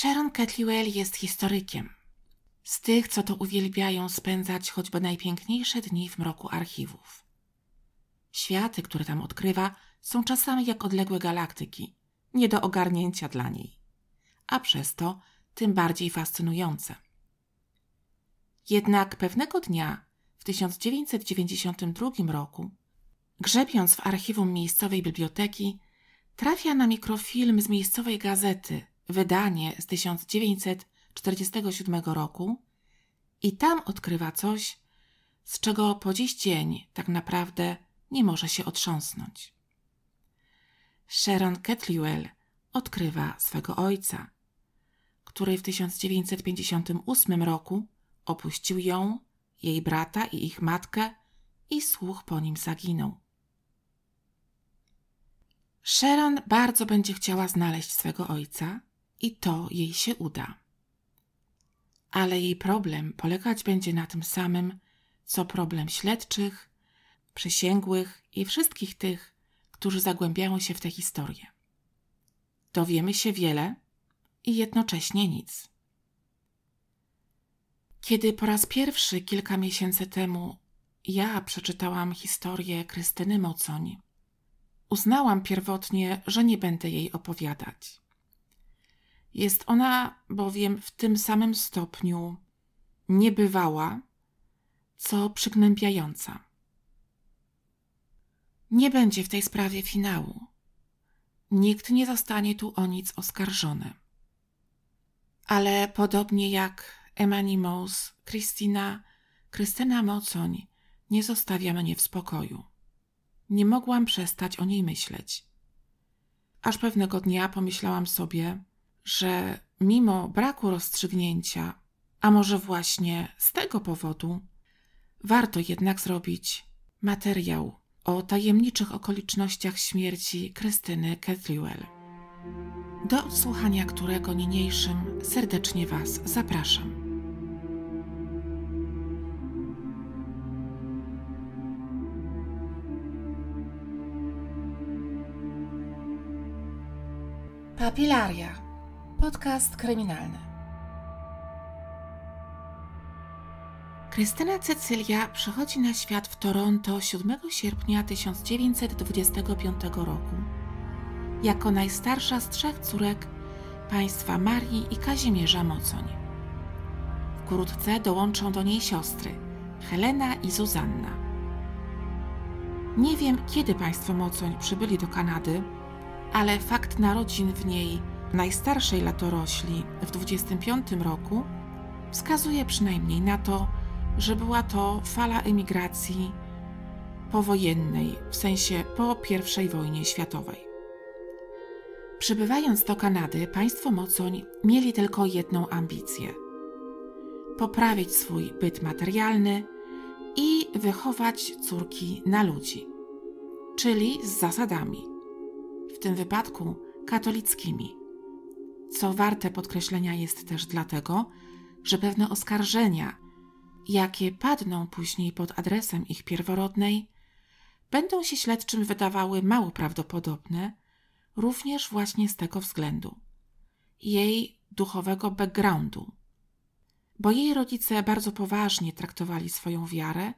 Sharon Catliwell jest historykiem. Z tych, co to uwielbiają spędzać choćby najpiękniejsze dni w mroku archiwów. Światy, które tam odkrywa, są czasami jak odległe galaktyki, nie do ogarnięcia dla niej, a przez to tym bardziej fascynujące. Jednak pewnego dnia w 1992 roku, grzebiąc w archiwum miejscowej biblioteki, trafia na mikrofilm z miejscowej gazety, wydanie z 1947 roku i tam odkrywa coś, z czego po dziś dzień tak naprawdę nie może się otrząsnąć. Sharon Ketliwell odkrywa swego ojca, który w 1958 roku opuścił ją, jej brata i ich matkę i słuch po nim zaginął. Sharon bardzo będzie chciała znaleźć swego ojca, i to jej się uda. Ale jej problem polegać będzie na tym samym, co problem śledczych, przysięgłych i wszystkich tych, którzy zagłębiają się w tę historię. Dowiemy się wiele i jednocześnie nic. Kiedy po raz pierwszy kilka miesięcy temu ja przeczytałam historię Krystyny Mocoń, uznałam pierwotnie, że nie będę jej opowiadać. Jest ona bowiem w tym samym stopniu niebywała, co przygnębiająca. Nie będzie w tej sprawie finału. Nikt nie zostanie tu o nic oskarżony. Ale podobnie jak Emani Mose, Krystyna Mocoń nie zostawia mnie w spokoju. Nie mogłam przestać o niej myśleć. Aż pewnego dnia pomyślałam sobie, że mimo braku rozstrzygnięcia, a może właśnie z tego powodu, warto jednak zrobić materiał o tajemniczych okolicznościach śmierci Krystyny Ketliwell, do odsłuchania którego niniejszym serdecznie Was zapraszam. Papilaria Podcast kryminalny. Krystyna Cecylia przychodzi na świat w Toronto 7 sierpnia 1925 roku. Jako najstarsza z trzech córek państwa Marii i Kazimierza Mocoń. Wkrótce dołączą do niej siostry Helena i Zuzanna. Nie wiem, kiedy państwo Mocoń przybyli do Kanady, ale fakt narodzin w niej najstarszej latorośli w 25 roku wskazuje przynajmniej na to, że była to fala emigracji powojennej, w sensie po I wojnie światowej. Przybywając do Kanady, państwo Mocoń mieli tylko jedną ambicję: poprawić swój byt materialny i wychować córki na ludzi, czyli z zasadami, w tym wypadku katolickimi co warte podkreślenia jest też dlatego, że pewne oskarżenia, jakie padną później pod adresem ich pierworodnej, będą się śledczym wydawały mało prawdopodobne, również właśnie z tego względu jej duchowego backgroundu. Bo jej rodzice bardzo poważnie traktowali swoją wiarę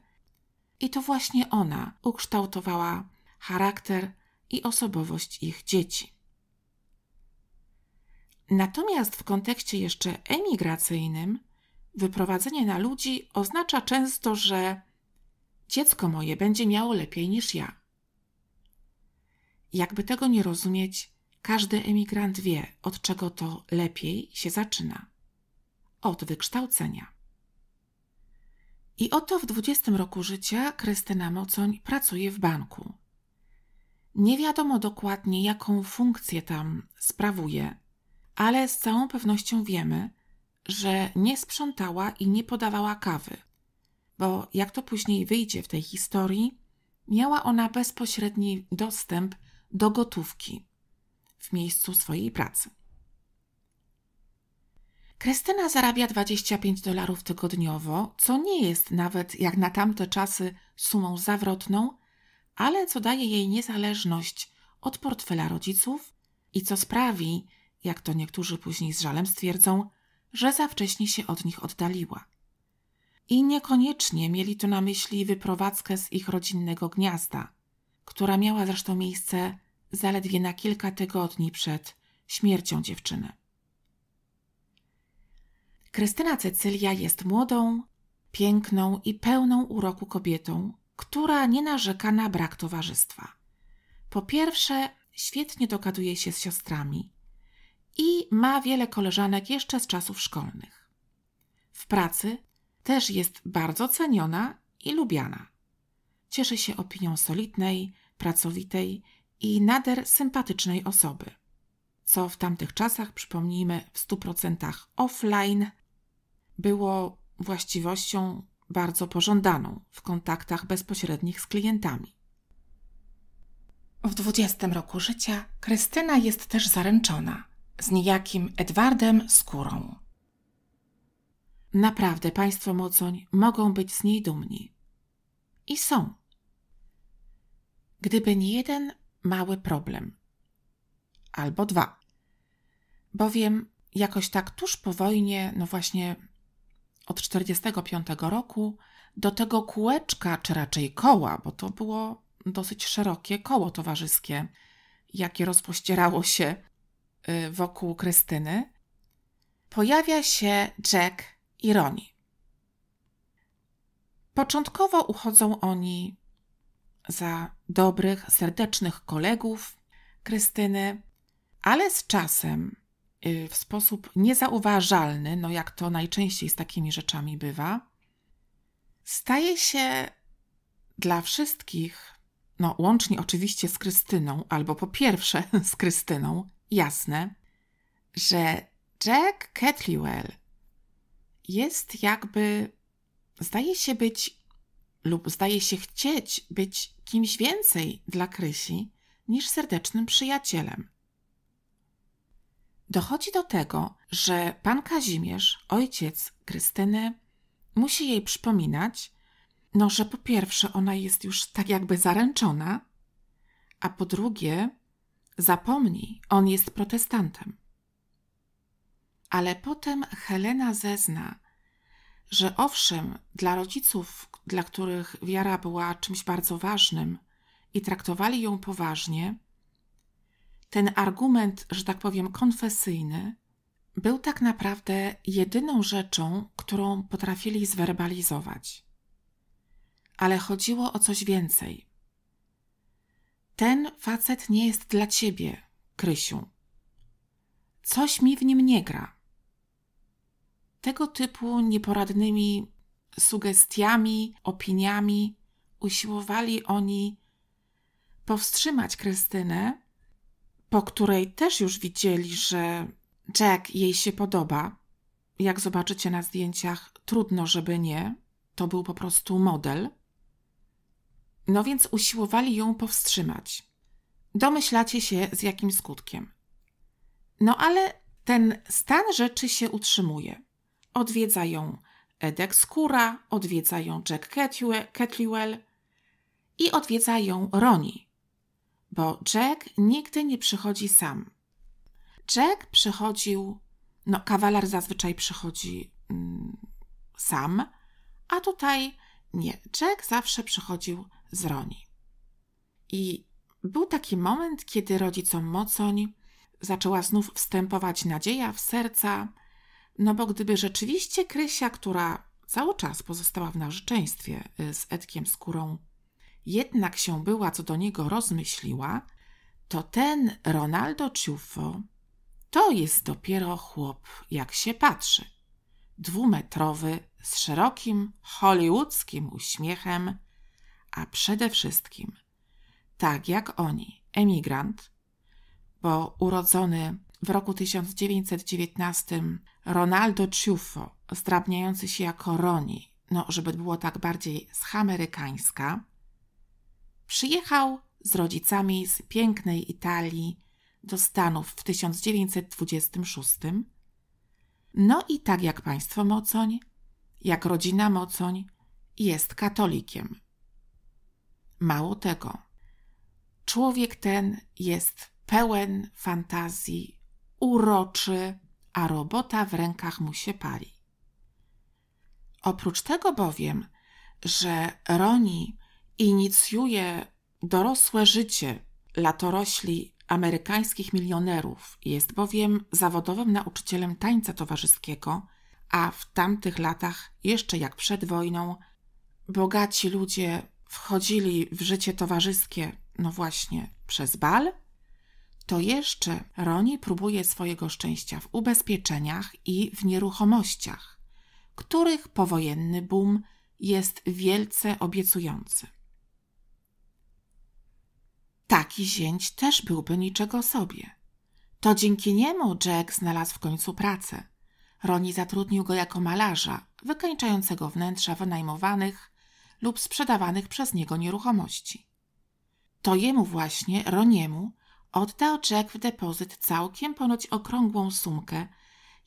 i to właśnie ona ukształtowała charakter i osobowość ich dzieci. Natomiast w kontekście jeszcze emigracyjnym, wyprowadzenie na ludzi oznacza często, że dziecko moje będzie miało lepiej niż ja. Jakby tego nie rozumieć, każdy emigrant wie, od czego to lepiej się zaczyna od wykształcenia. I oto w 20 roku życia Krystyna Mocoń pracuje w banku. Nie wiadomo dokładnie, jaką funkcję tam sprawuje, ale z całą pewnością wiemy, że nie sprzątała i nie podawała kawy, bo jak to później wyjdzie w tej historii, miała ona bezpośredni dostęp do gotówki w miejscu swojej pracy. Krystyna zarabia 25 dolarów tygodniowo, co nie jest nawet jak na tamte czasy sumą zawrotną, ale co daje jej niezależność od portfela rodziców i co sprawi, jak to niektórzy później z żalem stwierdzą, że za wcześnie się od nich oddaliła. I niekoniecznie mieli tu na myśli wyprowadzkę z ich rodzinnego gniazda, która miała zresztą miejsce zaledwie na kilka tygodni przed śmiercią dziewczyny. Krystyna Cecylia jest młodą, piękną i pełną uroku kobietą, która nie narzeka na brak towarzystwa. Po pierwsze, świetnie dokaduje się z siostrami, i ma wiele koleżanek jeszcze z czasów szkolnych. W pracy też jest bardzo ceniona i lubiana. Cieszy się opinią solidnej, pracowitej i nader sympatycznej osoby, co w tamtych czasach, przypomnijmy, w 100% offline było właściwością bardzo pożądaną w kontaktach bezpośrednich z klientami. W 20 roku życia Krystyna jest też zaręczona z niejakim Edwardem Skórą. Naprawdę państwo Mocoń mogą być z niej dumni. I są. Gdyby nie jeden mały problem. Albo dwa. Bowiem jakoś tak tuż po wojnie, no właśnie od 45 roku, do tego kółeczka, czy raczej koła, bo to było dosyć szerokie koło towarzyskie, jakie rozpościerało się Y, wokół Krystyny, pojawia się Jack i Roni. Początkowo uchodzą oni za dobrych, serdecznych kolegów Krystyny, ale z czasem y, w sposób niezauważalny, no jak to najczęściej z takimi rzeczami bywa, staje się dla wszystkich, no łącznie oczywiście z Krystyną, albo po pierwsze z Krystyną, jasne, że Jack Catliwell jest jakby, zdaje się być lub zdaje się chcieć być kimś więcej dla Krysi niż serdecznym przyjacielem. Dochodzi do tego, że pan Kazimierz, ojciec Krystyny, musi jej przypominać, no, że po pierwsze ona jest już tak jakby zaręczona, a po drugie, Zapomnij, on jest protestantem. Ale potem Helena zezna, że owszem, dla rodziców, dla których wiara była czymś bardzo ważnym i traktowali ją poważnie, ten argument, że tak powiem, konfesyjny, był tak naprawdę jedyną rzeczą, którą potrafili zwerbalizować. Ale chodziło o coś więcej. Ten facet nie jest dla ciebie, Krysiu. Coś mi w nim nie gra. Tego typu nieporadnymi sugestiami, opiniami usiłowali oni powstrzymać Krystynę, po której też już widzieli, że Jack jej się podoba. Jak zobaczycie na zdjęciach, trudno, żeby nie. To był po prostu model. No więc usiłowali ją powstrzymać. Domyślacie się z jakim skutkiem. No ale ten stan rzeczy się utrzymuje. Odwiedza ją Edek Skóra, odwiedza ją Jack Ketliwell i odwiedza ją Roni, bo Jack nigdy nie przychodzi sam. Jack przychodził, no kawaler zazwyczaj przychodzi mm, sam, a tutaj nie, Jack zawsze przychodził Zroni. I był taki moment, kiedy rodzicom Mocoń zaczęła znów wstępować nadzieja w serca, no bo gdyby rzeczywiście Krysia, która cały czas pozostała w narzeczeństwie y, z Edkiem Skórą, jednak się była co do niego rozmyśliła, to ten Ronaldo Ciuffo to jest dopiero chłop, jak się patrzy. Dwumetrowy, z szerokim, hollywoodzkim uśmiechem, a przede wszystkim tak jak oni, emigrant, bo urodzony w roku 1919 Ronaldo Ciuffo, zdrabniający się jako Roni, no żeby było tak bardziej z amerykańska, przyjechał z rodzicami z pięknej Italii do Stanów w 1926. No i tak jak państwo Mocoń, jak rodzina Mocoń, jest katolikiem. Mało tego, człowiek ten jest pełen fantazji, uroczy, a robota w rękach mu się pali. Oprócz tego bowiem, że roni inicjuje dorosłe życie latorośli amerykańskich milionerów, jest bowiem zawodowym nauczycielem tańca towarzyskiego, a w tamtych latach, jeszcze jak przed wojną, bogaci ludzie wchodzili w życie towarzyskie, no właśnie, przez bal, to jeszcze Roni próbuje swojego szczęścia w ubezpieczeniach i w nieruchomościach, których powojenny boom jest wielce obiecujący. Taki zięć też byłby niczego sobie. To dzięki niemu Jack znalazł w końcu pracę. Roni zatrudnił go jako malarza, wykańczającego wnętrza wynajmowanych lub sprzedawanych przez niego nieruchomości. To jemu właśnie, Roniemu, oddał Jack w depozyt całkiem ponoć okrągłą sumkę,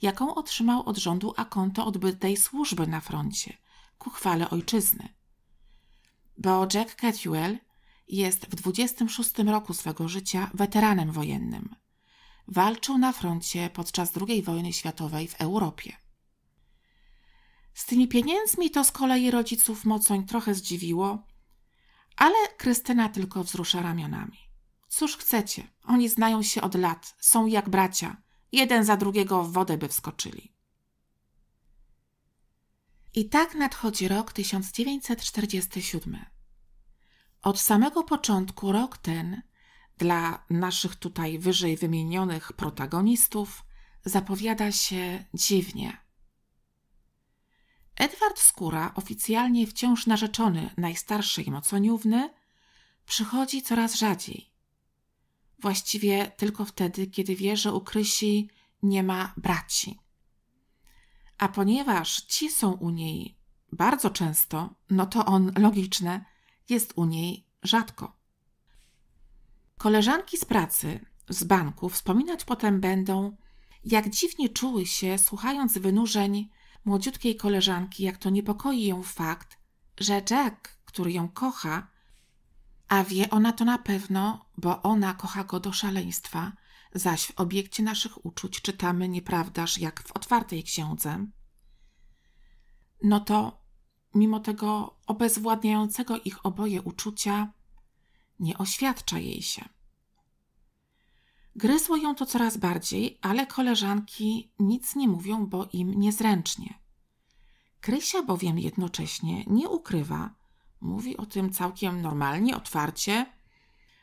jaką otrzymał od rządu akonto odbytej służby na froncie, ku chwale ojczyzny. Bo Jack Cathuel jest w 26 roku swego życia weteranem wojennym. Walczył na froncie podczas II wojny światowej w Europie. Z tymi pieniędzmi to z kolei rodziców mocoń trochę zdziwiło, ale Krystyna tylko wzrusza ramionami. Cóż chcecie, oni znają się od lat, są jak bracia, jeden za drugiego w wodę by wskoczyli. I tak nadchodzi rok 1947. Od samego początku rok ten dla naszych tutaj wyżej wymienionych protagonistów zapowiada się dziwnie. Edward Skóra, oficjalnie wciąż narzeczony najstarszej moconiówny, przychodzi coraz rzadziej. Właściwie tylko wtedy, kiedy wie, że u Krysi nie ma braci. A ponieważ ci są u niej bardzo często, no to on, logiczne, jest u niej rzadko. Koleżanki z pracy, z banku wspominać potem będą, jak dziwnie czuły się, słuchając wynurzeń młodziutkiej koleżanki, jak to niepokoi ją fakt, że Jack, który ją kocha, a wie ona to na pewno, bo ona kocha go do szaleństwa, zaś w obiekcie naszych uczuć czytamy nieprawdaż jak w otwartej księdze, no to mimo tego obezwładniającego ich oboje uczucia nie oświadcza jej się. Gryzło ją to coraz bardziej, ale koleżanki nic nie mówią, bo im niezręcznie. Krysia bowiem jednocześnie nie ukrywa, mówi o tym całkiem normalnie, otwarcie,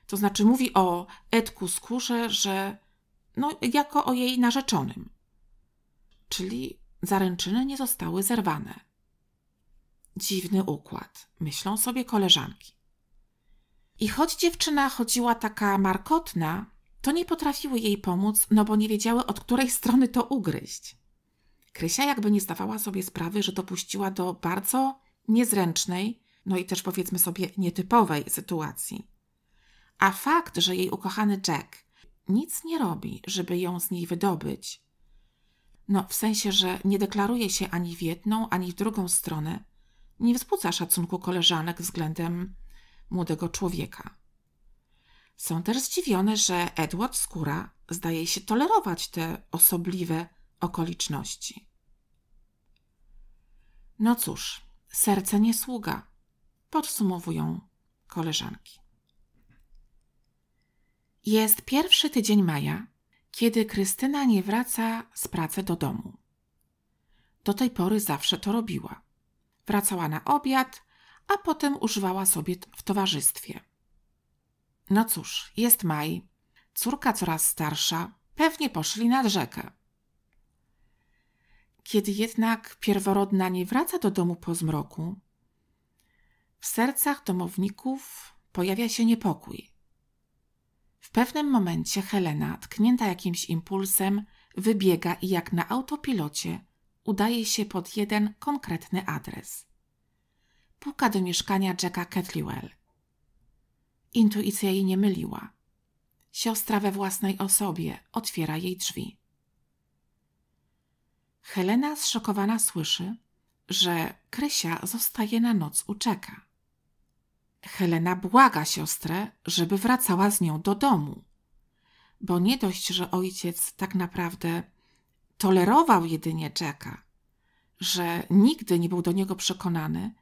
to znaczy mówi o Edku Skórze, że no jako o jej narzeczonym. Czyli zaręczyny nie zostały zerwane. Dziwny układ, myślą sobie koleżanki. I choć dziewczyna chodziła taka markotna, to nie potrafiły jej pomóc, no bo nie wiedziały, od której strony to ugryźć. Krysia jakby nie zdawała sobie sprawy, że dopuściła do bardzo niezręcznej, no i też powiedzmy sobie nietypowej sytuacji. A fakt, że jej ukochany Jack nic nie robi, żeby ją z niej wydobyć, no w sensie, że nie deklaruje się ani w jedną, ani w drugą stronę, nie wzbudza szacunku koleżanek względem młodego człowieka. Są też zdziwione, że Edward Skóra zdaje się tolerować te osobliwe okoliczności. No cóż, serce nie sługa, podsumowują koleżanki. Jest pierwszy tydzień maja, kiedy Krystyna nie wraca z pracy do domu. Do tej pory zawsze to robiła. Wracała na obiad, a potem używała sobie w towarzystwie. No cóż, jest maj. Córka coraz starsza, pewnie poszli nad rzekę. Kiedy jednak pierworodna nie wraca do domu po zmroku, w sercach domowników pojawia się niepokój. W pewnym momencie Helena, tknięta jakimś impulsem, wybiega i jak na autopilocie udaje się pod jeden konkretny adres. Puka do mieszkania Jacka Ketliwell – Intuicja jej nie myliła. Siostra we własnej osobie otwiera jej drzwi. Helena zszokowana słyszy, że Krysia zostaje na noc u Czeka. Helena błaga siostrę, żeby wracała z nią do domu, bo nie dość, że ojciec tak naprawdę tolerował jedynie Czeka, że nigdy nie był do niego przekonany,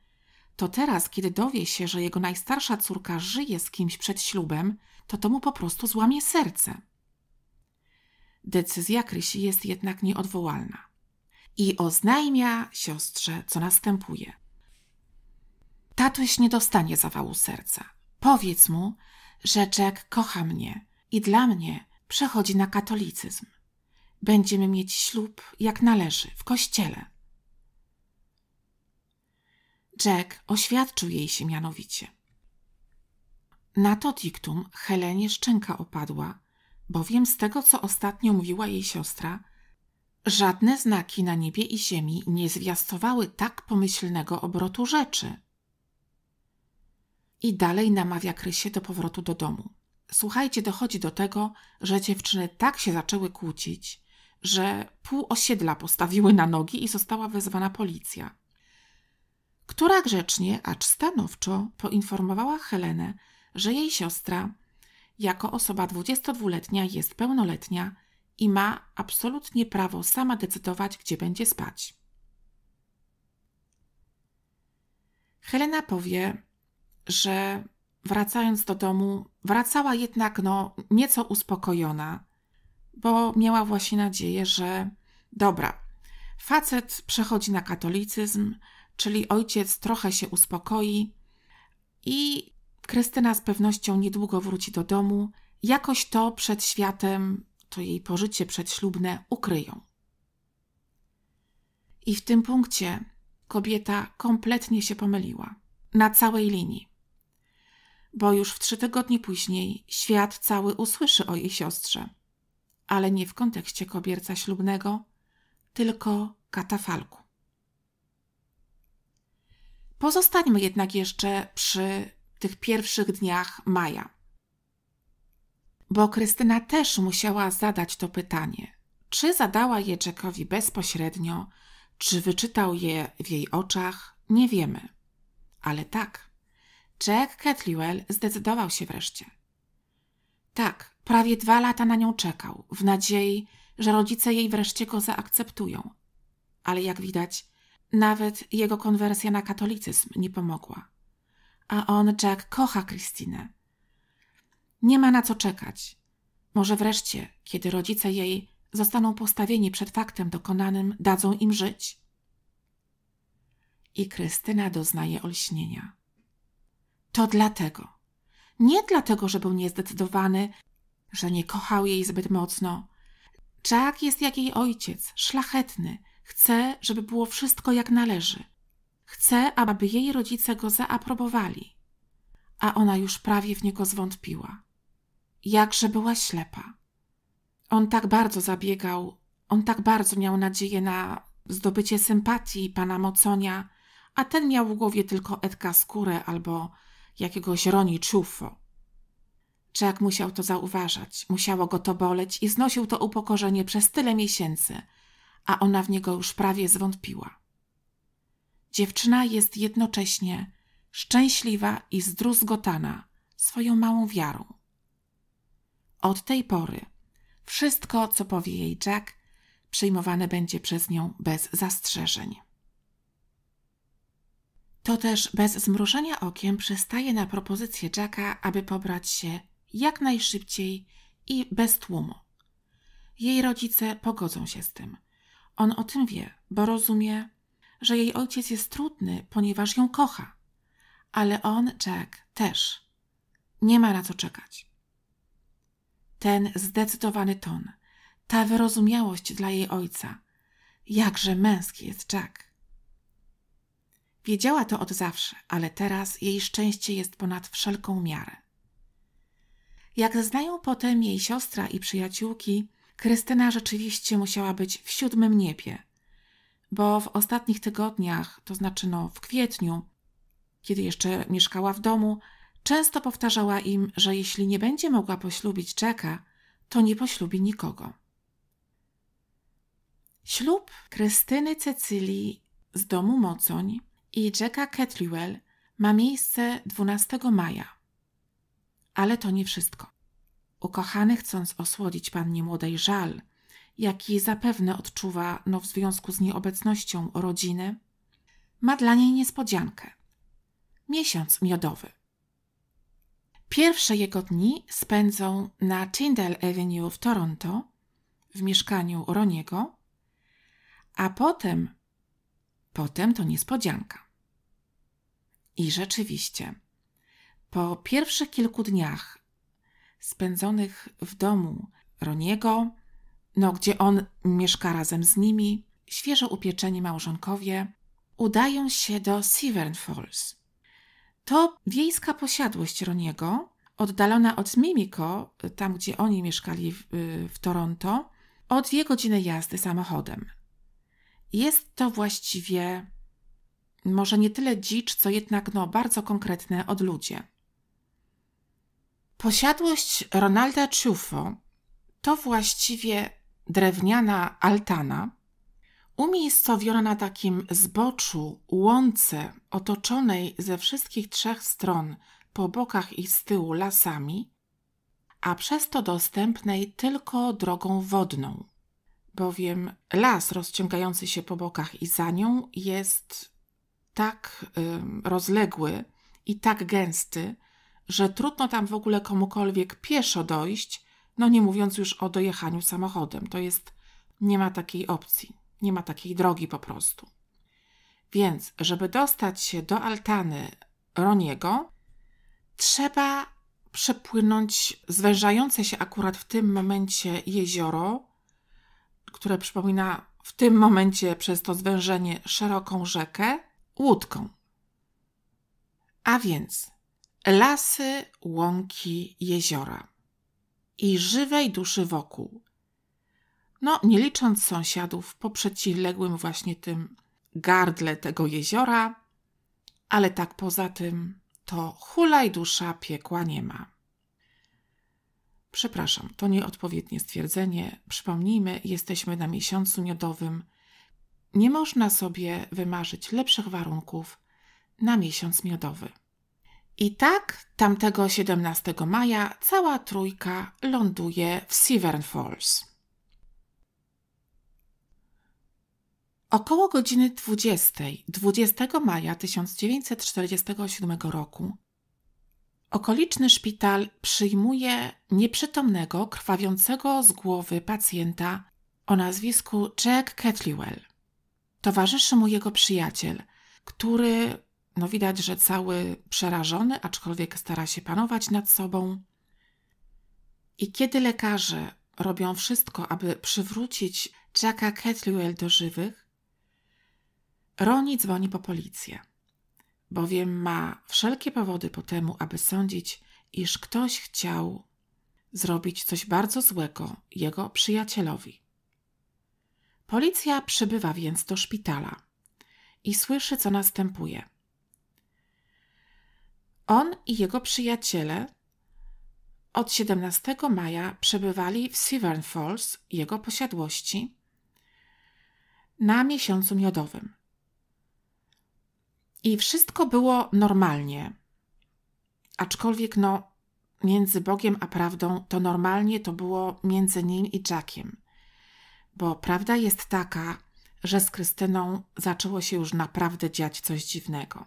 to teraz, kiedy dowie się, że jego najstarsza córka żyje z kimś przed ślubem, to to mu po prostu złamie serce. Decyzja Krysi jest jednak nieodwołalna i oznajmia siostrze, co następuje. Tatuś nie dostanie zawału serca. Powiedz mu, że Jack kocha mnie i dla mnie przechodzi na katolicyzm. Będziemy mieć ślub jak należy, w kościele. Jack oświadczył jej się mianowicie. Na to diktum Helenie szczęka opadła, bowiem z tego, co ostatnio mówiła jej siostra, żadne znaki na niebie i ziemi nie zwiastowały tak pomyślnego obrotu rzeczy. I dalej namawia Krysię do powrotu do domu. Słuchajcie, dochodzi do tego, że dziewczyny tak się zaczęły kłócić, że pół osiedla postawiły na nogi i została wezwana policja która grzecznie, acz stanowczo poinformowała Helenę, że jej siostra, jako osoba 22-letnia, jest pełnoletnia i ma absolutnie prawo sama decydować, gdzie będzie spać. Helena powie, że wracając do domu, wracała jednak no, nieco uspokojona, bo miała właśnie nadzieję, że dobra, facet przechodzi na katolicyzm, czyli ojciec trochę się uspokoi i Krystyna z pewnością niedługo wróci do domu. Jakoś to przed światem, to jej pożycie przedślubne ukryją. I w tym punkcie kobieta kompletnie się pomyliła. Na całej linii. Bo już w trzy tygodnie później świat cały usłyszy o jej siostrze. Ale nie w kontekście kobierca ślubnego, tylko katafalku. Pozostańmy jednak jeszcze przy tych pierwszych dniach maja. Bo Krystyna też musiała zadać to pytanie. Czy zadała je Jackowi bezpośrednio, czy wyczytał je w jej oczach, nie wiemy. Ale tak, Jack Ketliwell zdecydował się wreszcie. Tak, prawie dwa lata na nią czekał, w nadziei, że rodzice jej wreszcie go zaakceptują. Ale jak widać, nawet jego konwersja na katolicyzm nie pomogła. A on, Jack, kocha Krystynę. Nie ma na co czekać. Może wreszcie, kiedy rodzice jej zostaną postawieni przed faktem dokonanym, dadzą im żyć. I Krystyna doznaje olśnienia. To dlatego. Nie dlatego, że był niezdecydowany, że nie kochał jej zbyt mocno. Jack jest jak jej ojciec, szlachetny, Chce, żeby było wszystko jak należy. Chce, aby jej rodzice go zaaprobowali. A ona już prawie w niego zwątpiła. Jakże była ślepa. On tak bardzo zabiegał, on tak bardzo miał nadzieję na zdobycie sympatii pana Moconia, a ten miał w głowie tylko Edka Skórę albo jakiegoś Roni Czufo. Jack musiał to zauważać, musiało go to boleć i znosił to upokorzenie przez tyle miesięcy – a ona w niego już prawie zwątpiła. Dziewczyna jest jednocześnie szczęśliwa i zdruzgotana swoją małą wiarą. Od tej pory wszystko, co powie jej Jack, przyjmowane będzie przez nią bez zastrzeżeń. To też bez zmrużenia okiem przystaje na propozycję Jacka, aby pobrać się jak najszybciej i bez tłumu. Jej rodzice pogodzą się z tym – on o tym wie, bo rozumie, że jej ojciec jest trudny, ponieważ ją kocha. Ale on, Jack, też. Nie ma na co czekać. Ten zdecydowany ton, ta wyrozumiałość dla jej ojca. Jakże męski jest Jack. Wiedziała to od zawsze, ale teraz jej szczęście jest ponad wszelką miarę. Jak znają potem jej siostra i przyjaciółki, Krystyna rzeczywiście musiała być w siódmym niebie, bo w ostatnich tygodniach, to znaczy no w kwietniu, kiedy jeszcze mieszkała w domu, często powtarzała im, że jeśli nie będzie mogła poślubić Jacka, to nie poślubi nikogo. Ślub Krystyny Cecylii z domu Mocoń i Jacka Ketliwell ma miejsce 12 maja. Ale to nie wszystko. Ukochany, chcąc osłodzić pannie młodej żal, jaki zapewne odczuwa no w związku z nieobecnością rodziny, ma dla niej niespodziankę. Miesiąc miodowy. Pierwsze jego dni spędzą na Tyndall Avenue w Toronto, w mieszkaniu Roniego, a potem, potem to niespodzianka. I rzeczywiście, po pierwszych kilku dniach spędzonych w domu Roniego, no gdzie on mieszka razem z nimi, świeżo upieczeni małżonkowie udają się do Severn Falls. To wiejska posiadłość Roniego, oddalona od Mimico, tam gdzie oni mieszkali w, w Toronto, o dwie godziny jazdy samochodem. Jest to właściwie może nie tyle dzicz, co jednak no, bardzo konkretne odludzie. Posiadłość Ronalda Ciuffo to właściwie drewniana altana, umiejscowiona na takim zboczu, łące otoczonej ze wszystkich trzech stron po bokach i z tyłu lasami, a przez to dostępnej tylko drogą wodną, bowiem las rozciągający się po bokach i za nią jest tak y, rozległy i tak gęsty, że trudno tam w ogóle komukolwiek pieszo dojść, no nie mówiąc już o dojechaniu samochodem. To jest, nie ma takiej opcji, nie ma takiej drogi po prostu. Więc, żeby dostać się do altany Roniego, trzeba przepłynąć zwężające się akurat w tym momencie jezioro, które przypomina w tym momencie przez to zwężenie szeroką rzekę, łódką. A więc lasy, łąki, jeziora i żywej duszy wokół. No, nie licząc sąsiadów po przeciwległym właśnie tym gardle tego jeziora, ale tak poza tym to hulaj dusza piekła nie ma. Przepraszam, to nieodpowiednie stwierdzenie. Przypomnijmy, jesteśmy na miesiącu miodowym. Nie można sobie wymarzyć lepszych warunków na miesiąc miodowy. I tak tamtego 17 maja cała trójka ląduje w Severn Falls. Około godziny 20, 20 maja 1947 roku okoliczny szpital przyjmuje nieprzytomnego, krwawiącego z głowy pacjenta o nazwisku Jack Ketliwell. Towarzyszy mu jego przyjaciel, który no widać, że cały przerażony, aczkolwiek stara się panować nad sobą. I kiedy lekarze robią wszystko, aby przywrócić Jacka Ketluel do żywych, Roni dzwoni po policję, bowiem ma wszelkie powody po temu, aby sądzić, iż ktoś chciał zrobić coś bardzo złego jego przyjacielowi. Policja przybywa więc do szpitala i słyszy, co następuje. On i jego przyjaciele od 17 maja przebywali w Severn Falls, jego posiadłości, na miesiącu miodowym. I wszystko było normalnie. Aczkolwiek, no, między Bogiem a prawdą, to normalnie to było między nim i Jackiem. Bo prawda jest taka, że z Krystyną zaczęło się już naprawdę dziać coś dziwnego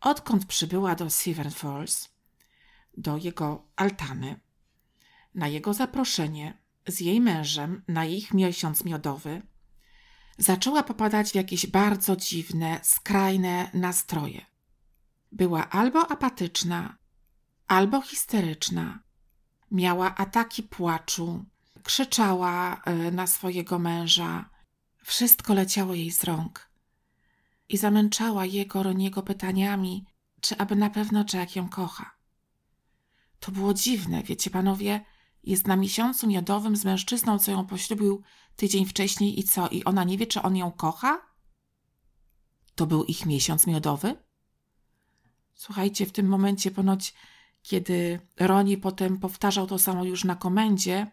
odkąd przybyła do Seven Falls, do jego altany, na jego zaproszenie z jej mężem na ich miesiąc miodowy, zaczęła popadać w jakieś bardzo dziwne, skrajne nastroje. Była albo apatyczna, albo histeryczna. Miała ataki płaczu, krzyczała e, na swojego męża. Wszystko leciało jej z rąk i zamęczała jego Roniego pytaniami, czy aby na pewno Jack ją kocha. To było dziwne, wiecie panowie, jest na miesiącu miodowym z mężczyzną, co ją poślubił tydzień wcześniej i co, i ona nie wie, czy on ją kocha? To był ich miesiąc miodowy? Słuchajcie, w tym momencie ponoć, kiedy Roni potem powtarzał to samo już na komendzie,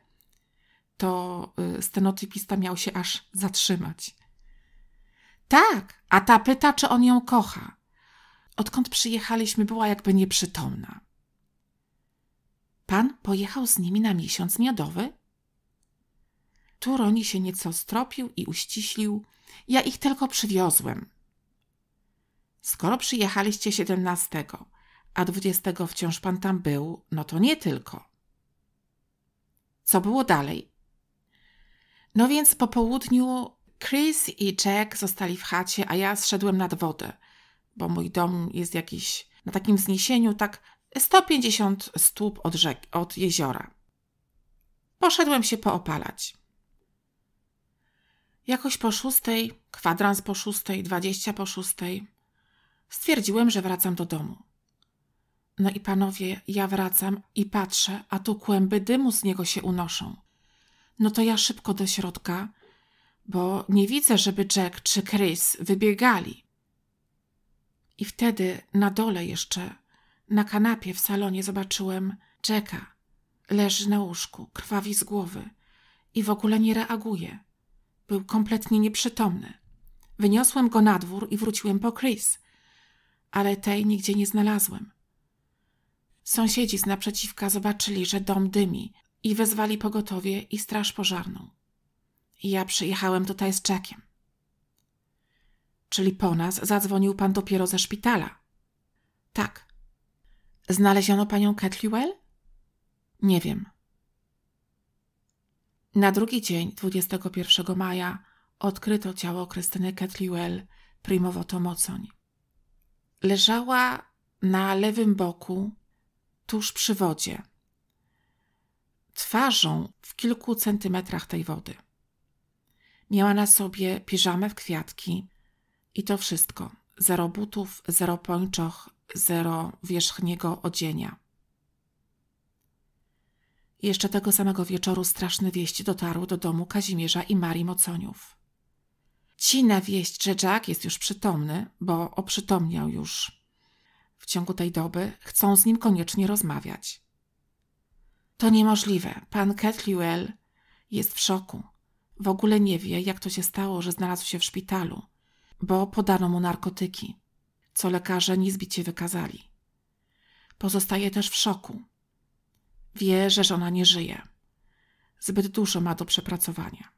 to y, stenotypista miał się aż zatrzymać. Tak, a ta pyta, czy on ją kocha. Odkąd przyjechaliśmy, była jakby nieprzytomna. Pan pojechał z nimi na miesiąc miodowy? Tu Roni się nieco stropił i uściślił. Ja ich tylko przywiozłem. Skoro przyjechaliście siedemnastego, a dwudziestego wciąż pan tam był, no to nie tylko. Co było dalej? No więc po południu Chris i Jack zostali w chacie, a ja zszedłem nad wodę, bo mój dom jest jakiś na takim wzniesieniu, tak 150 stóp od, rzek, od jeziora. Poszedłem się poopalać. Jakoś po szóstej, kwadrans po szóstej, dwadzieścia po szóstej, stwierdziłem, że wracam do domu. No i panowie, ja wracam i patrzę, a tu kłęby dymu z niego się unoszą. No to ja szybko do środka, bo nie widzę, żeby Jack czy Chris wybiegali. I wtedy na dole jeszcze, na kanapie w salonie zobaczyłem Jacka. Leży na łóżku, krwawi z głowy i w ogóle nie reaguje. Był kompletnie nieprzytomny. Wyniosłem go na dwór i wróciłem po Chris, ale tej nigdzie nie znalazłem. Sąsiedzi z naprzeciwka zobaczyli, że dom dymi i wezwali pogotowie i straż pożarną. I ja przyjechałem tutaj z Jackiem. Czyli po nas zadzwonił pan dopiero ze szpitala? Tak. Znaleziono panią Ketliwell? Nie wiem. Na drugi dzień, 21 maja, odkryto ciało Krystyny Ketliwell primowo Mocoń. Leżała na lewym boku, tuż przy wodzie, twarzą w kilku centymetrach tej wody. Miała na sobie piżamę w kwiatki i to wszystko. Zero butów, zero pończoch, zero wierzchniego odzienia. Jeszcze tego samego wieczoru straszne wieści dotarły do domu Kazimierza i Marii Moconiów. na wieść, że Jack jest już przytomny, bo oprzytomniał już. W ciągu tej doby chcą z nim koniecznie rozmawiać. To niemożliwe. Pan Ketliwell jest w szoku. W ogóle nie wie, jak to się stało, że znalazł się w szpitalu, bo podano mu narkotyki, co lekarze niezbicie wykazali. Pozostaje też w szoku. Wie, że żona nie żyje. Zbyt dużo ma do przepracowania.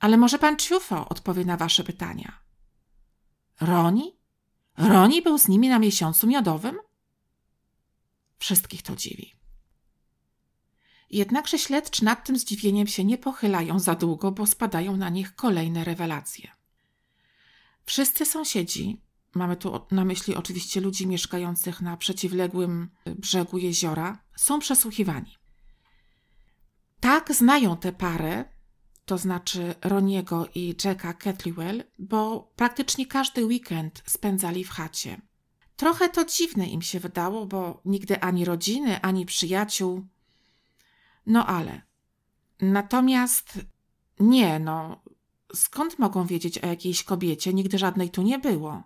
Ale może pan Ciufo odpowie na wasze pytania. Roni? Roni był z nimi na miesiącu miodowym? Wszystkich to dziwi. Jednakże śledczy nad tym zdziwieniem się nie pochylają za długo, bo spadają na nich kolejne rewelacje. Wszyscy sąsiedzi, mamy tu na myśli oczywiście ludzi mieszkających na przeciwległym brzegu jeziora, są przesłuchiwani. Tak znają tę parę, to znaczy Roniego i Jacka Ketliwell, bo praktycznie każdy weekend spędzali w chacie. Trochę to dziwne im się wydało, bo nigdy ani rodziny, ani przyjaciół no ale. Natomiast nie, no. Skąd mogą wiedzieć o jakiejś kobiecie? Nigdy żadnej tu nie było.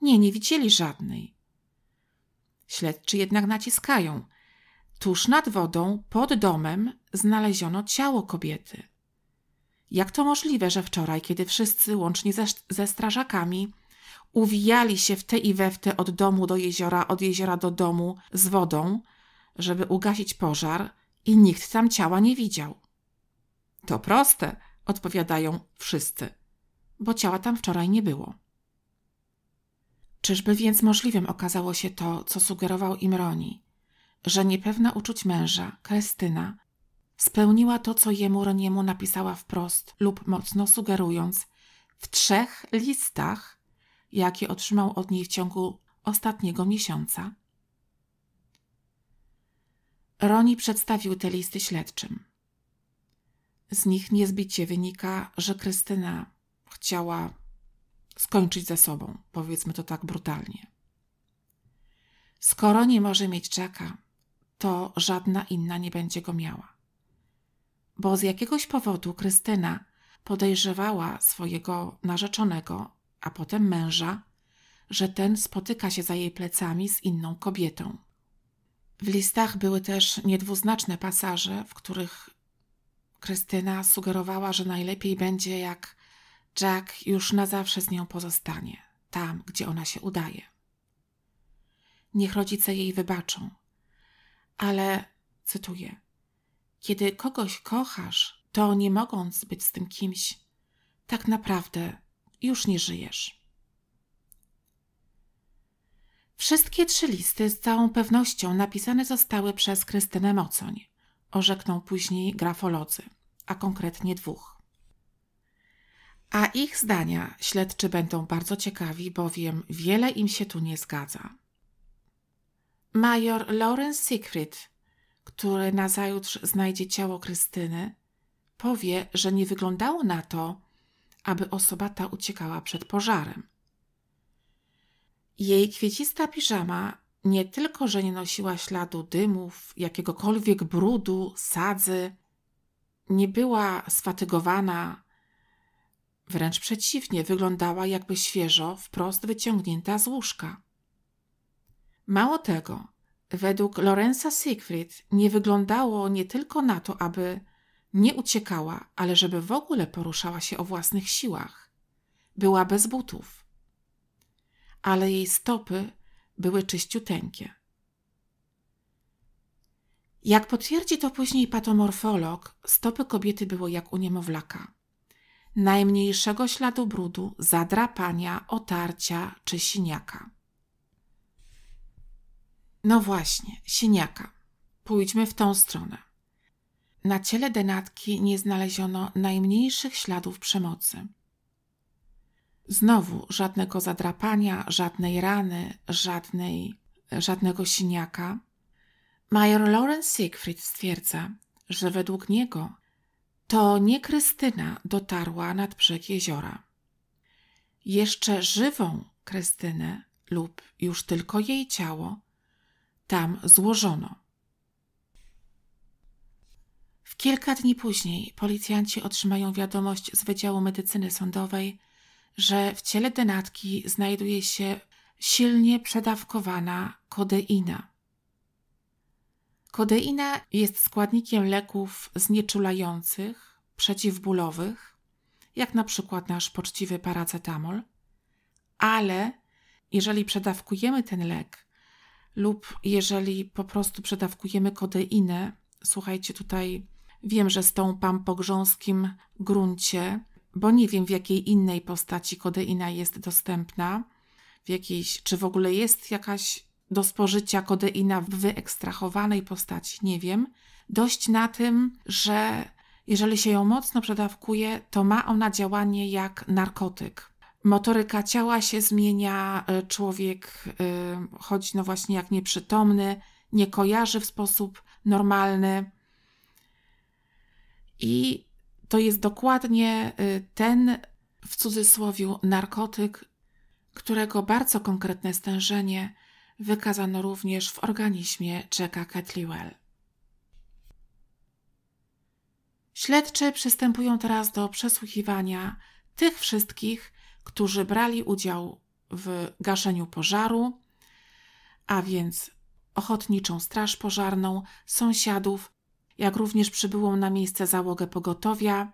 Nie, nie widzieli żadnej. Śledczy jednak naciskają. Tuż nad wodą, pod domem, znaleziono ciało kobiety. Jak to możliwe, że wczoraj, kiedy wszyscy, łącznie ze, ze strażakami, uwijali się w te i we w te od domu do jeziora, od jeziora do domu z wodą, żeby ugasić pożar, i nikt tam ciała nie widział. To proste, odpowiadają wszyscy, bo ciała tam wczoraj nie było. Czyżby więc możliwym okazało się to, co sugerował im Roni, że niepewna uczuć męża, Krystyna, spełniła to, co jemu Roniemu napisała wprost lub mocno sugerując w trzech listach, jakie otrzymał od niej w ciągu ostatniego miesiąca, Roni przedstawił te listy śledczym. Z nich niezbicie wynika, że Krystyna chciała skończyć ze sobą, powiedzmy to tak brutalnie. Skoro nie może mieć Jacka, to żadna inna nie będzie go miała. Bo z jakiegoś powodu Krystyna podejrzewała swojego narzeczonego, a potem męża, że ten spotyka się za jej plecami z inną kobietą. W listach były też niedwuznaczne pasaże, w których Krystyna sugerowała, że najlepiej będzie, jak Jack już na zawsze z nią pozostanie, tam, gdzie ona się udaje. Niech rodzice jej wybaczą, ale, cytuję, kiedy kogoś kochasz, to nie mogąc być z tym kimś, tak naprawdę już nie żyjesz. Wszystkie trzy listy z całą pewnością napisane zostały przez Krystynę Mocoń, orzekną później grafolodzy, a konkretnie dwóch. A ich zdania śledczy będą bardzo ciekawi, bowiem wiele im się tu nie zgadza. Major Lawrence Siegfried, który nazajutrz znajdzie ciało Krystyny, powie, że nie wyglądało na to, aby osoba ta uciekała przed pożarem. Jej kwiecista piżama nie tylko, że nie nosiła śladu dymów, jakiegokolwiek brudu, sadzy, nie była sfatygowana, wręcz przeciwnie, wyglądała jakby świeżo, wprost wyciągnięta z łóżka. Mało tego, według Lorenza Siegfried nie wyglądało nie tylko na to, aby nie uciekała, ale żeby w ogóle poruszała się o własnych siłach. Była bez butów ale jej stopy były czyściuteńkie. Jak potwierdzi to później patomorfolog, stopy kobiety były jak u niemowlaka. Najmniejszego śladu brudu, zadrapania, otarcia czy siniaka. No właśnie, siniaka. Pójdźmy w tą stronę. Na ciele denatki nie znaleziono najmniejszych śladów przemocy. Znowu żadnego zadrapania, żadnej rany, żadnej, żadnego siniaka. Major Lawrence Siegfried stwierdza, że według niego to nie Krystyna dotarła nad brzeg jeziora. Jeszcze żywą Krystynę lub już tylko jej ciało tam złożono. W kilka dni później policjanci otrzymają wiadomość z Wydziału Medycyny Sądowej – że w ciele denatki znajduje się silnie przedawkowana kodeina. Kodeina jest składnikiem leków znieczulających, przeciwbólowych, jak na przykład nasz poczciwy paracetamol, ale jeżeli przedawkujemy ten lek lub jeżeli po prostu przedawkujemy kodeinę, słuchajcie tutaj, wiem, że z tą pam po grząskim gruncie bo nie wiem w jakiej innej postaci kodeina jest dostępna, w jakiejś, czy w ogóle jest jakaś do spożycia kodeina w wyekstrahowanej postaci, nie wiem. Dość na tym, że jeżeli się ją mocno przedawkuje, to ma ona działanie jak narkotyk. Motoryka ciała się zmienia, y, człowiek y, chodzi no właśnie jak nieprzytomny, nie kojarzy w sposób normalny. I to jest dokładnie y, ten w cudzysłowie narkotyk, którego bardzo konkretne stężenie wykazano również w organizmie Jacka Ketliwell. Śledczy przystępują teraz do przesłuchiwania tych wszystkich, którzy brali udział w gaszeniu pożaru, a więc ochotniczą straż pożarną, sąsiadów, jak również przybyłą na miejsce załogę pogotowia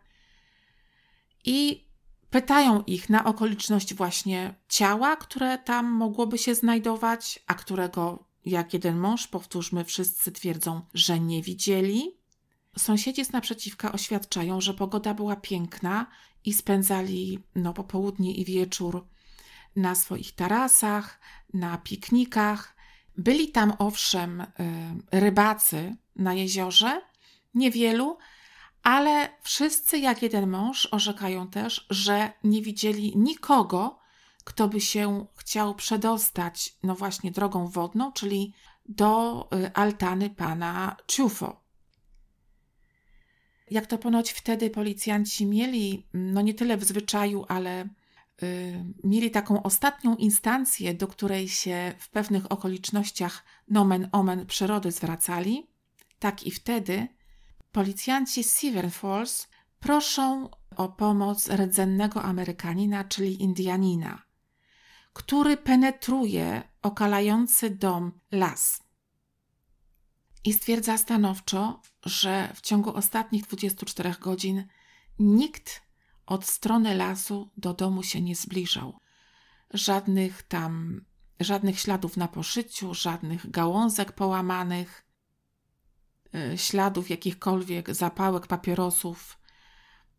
i pytają ich na okoliczność właśnie ciała, które tam mogłoby się znajdować, a którego, jak jeden mąż, powtórzmy, wszyscy twierdzą, że nie widzieli. Sąsiedzi z naprzeciwka oświadczają, że pogoda była piękna i spędzali no, popołudnie i wieczór na swoich tarasach, na piknikach. Byli tam owszem y, rybacy na jeziorze, Niewielu, ale wszyscy jak jeden mąż orzekają też, że nie widzieli nikogo, kto by się chciał przedostać, no właśnie drogą wodną, czyli do y, altany pana Ciufo. Jak to ponoć wtedy policjanci mieli, no nie tyle w zwyczaju, ale yy, mieli taką ostatnią instancję, do której się w pewnych okolicznościach nomen omen przyrody zwracali, tak i wtedy Policjanci Seven Falls proszą o pomoc rdzennego Amerykanina, czyli Indianina, który penetruje okalający dom las. I stwierdza stanowczo, że w ciągu ostatnich 24 godzin nikt od strony lasu do domu się nie zbliżał. Żadnych tam, żadnych śladów na poszyciu, żadnych gałązek połamanych, E, śladów jakichkolwiek zapałek, papierosów.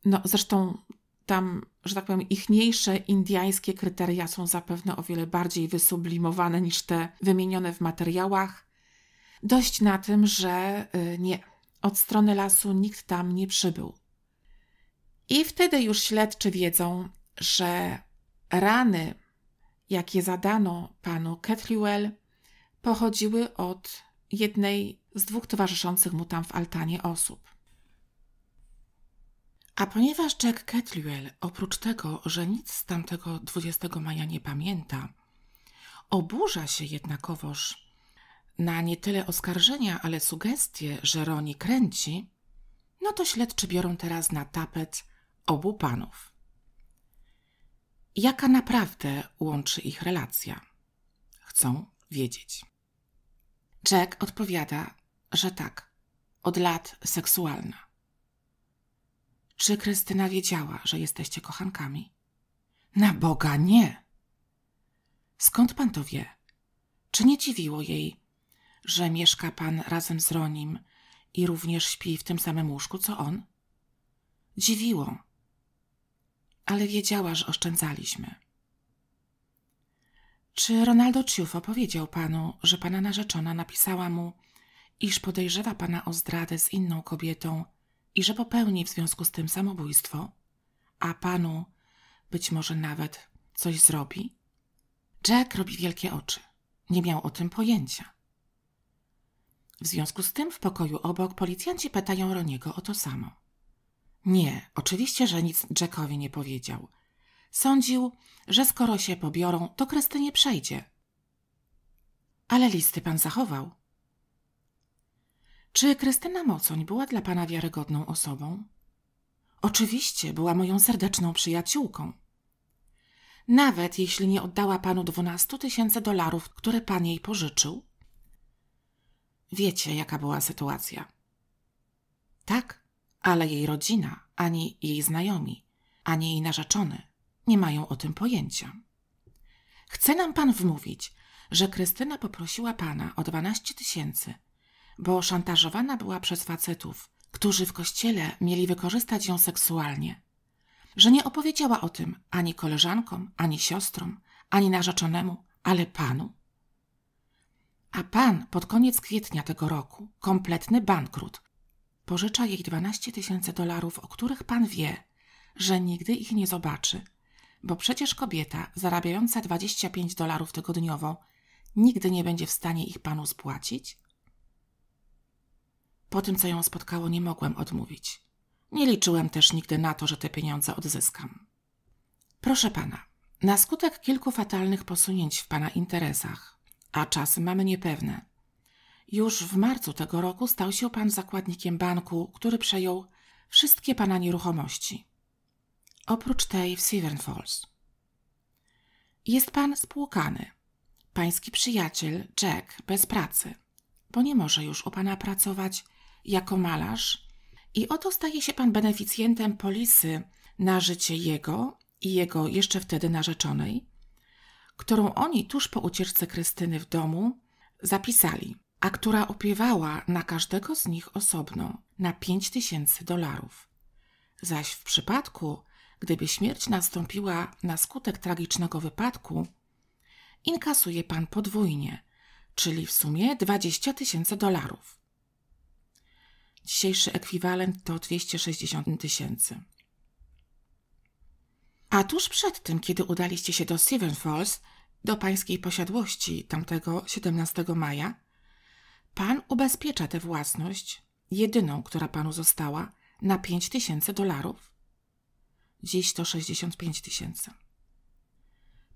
No zresztą tam, że tak powiem, ichniejsze indyjskie kryteria są zapewne o wiele bardziej wysublimowane niż te wymienione w materiałach. Dość na tym, że e, nie, od strony lasu nikt tam nie przybył. I wtedy już śledczy wiedzą, że rany, jakie zadano panu Ketliwell, pochodziły od jednej z dwóch towarzyszących mu tam w altanie osób. A ponieważ Jack Ketluel, oprócz tego, że nic z tamtego 20 maja nie pamięta, oburza się jednakowoż na nie tyle oskarżenia, ale sugestie, że Roni kręci, no to śledczy biorą teraz na tapet obu panów. Jaka naprawdę łączy ich relacja? Chcą wiedzieć. Jack odpowiada, że tak, od lat seksualna. Czy Krystyna wiedziała, że jesteście kochankami? Na Boga nie! Skąd pan to wie? Czy nie dziwiło jej, że mieszka pan razem z Ronim i również śpi w tym samym łóżku co on? Dziwiło, ale wiedziała, że oszczędzaliśmy. Czy Ronaldo Ciuf powiedział panu, że pana narzeczona napisała mu iż podejrzewa pana o zdradę z inną kobietą i że popełni w związku z tym samobójstwo, a panu być może nawet coś zrobi? Jack robi wielkie oczy. Nie miał o tym pojęcia. W związku z tym w pokoju obok policjanci pytają Roniego o to samo. Nie, oczywiście, że nic Jackowi nie powiedział. Sądził, że skoro się pobiorą, to nie przejdzie. Ale listy pan zachował, czy Krystyna Mocoń była dla pana wiarygodną osobą? Oczywiście, była moją serdeczną przyjaciółką. Nawet jeśli nie oddała panu dwunastu tysięcy dolarów, które pan jej pożyczył? Wiecie, jaka była sytuacja. Tak, ale jej rodzina, ani jej znajomi, ani jej narzeczony nie mają o tym pojęcia. Chce nam pan wmówić, że Krystyna poprosiła pana o 12 tysięcy bo szantażowana była przez facetów, którzy w kościele mieli wykorzystać ją seksualnie. Że nie opowiedziała o tym ani koleżankom, ani siostrom, ani narzeczonemu, ale panu. A pan pod koniec kwietnia tego roku, kompletny bankrut, pożycza jej 12 tysięcy dolarów, o których pan wie, że nigdy ich nie zobaczy, bo przecież kobieta zarabiająca 25 dolarów tygodniowo nigdy nie będzie w stanie ich panu spłacić? Po tym, co ją spotkało, nie mogłem odmówić. Nie liczyłem też nigdy na to, że te pieniądze odzyskam. Proszę pana, na skutek kilku fatalnych posunięć w pana interesach, a czasy mamy niepewne, już w marcu tego roku stał się pan zakładnikiem banku, który przejął wszystkie pana nieruchomości. Oprócz tej w Severn Falls. Jest pan spłukany. Pański przyjaciel, Jack, bez pracy, bo nie może już u pana pracować jako malarz i oto staje się pan beneficjentem polisy na życie jego i jego jeszcze wtedy narzeczonej, którą oni tuż po ucieczce Krystyny w domu zapisali, a która opiewała na każdego z nich osobno na 5 tysięcy dolarów. Zaś w przypadku, gdyby śmierć nastąpiła na skutek tragicznego wypadku, inkasuje pan podwójnie, czyli w sumie 20 tysięcy dolarów. Dzisiejszy ekwiwalent to 260 tysięcy. A tuż przed tym, kiedy udaliście się do Seven Falls, do pańskiej posiadłości tamtego 17 maja, pan ubezpiecza tę własność, jedyną, która panu została, na 5 tysięcy dolarów. Dziś to 65 tysięcy.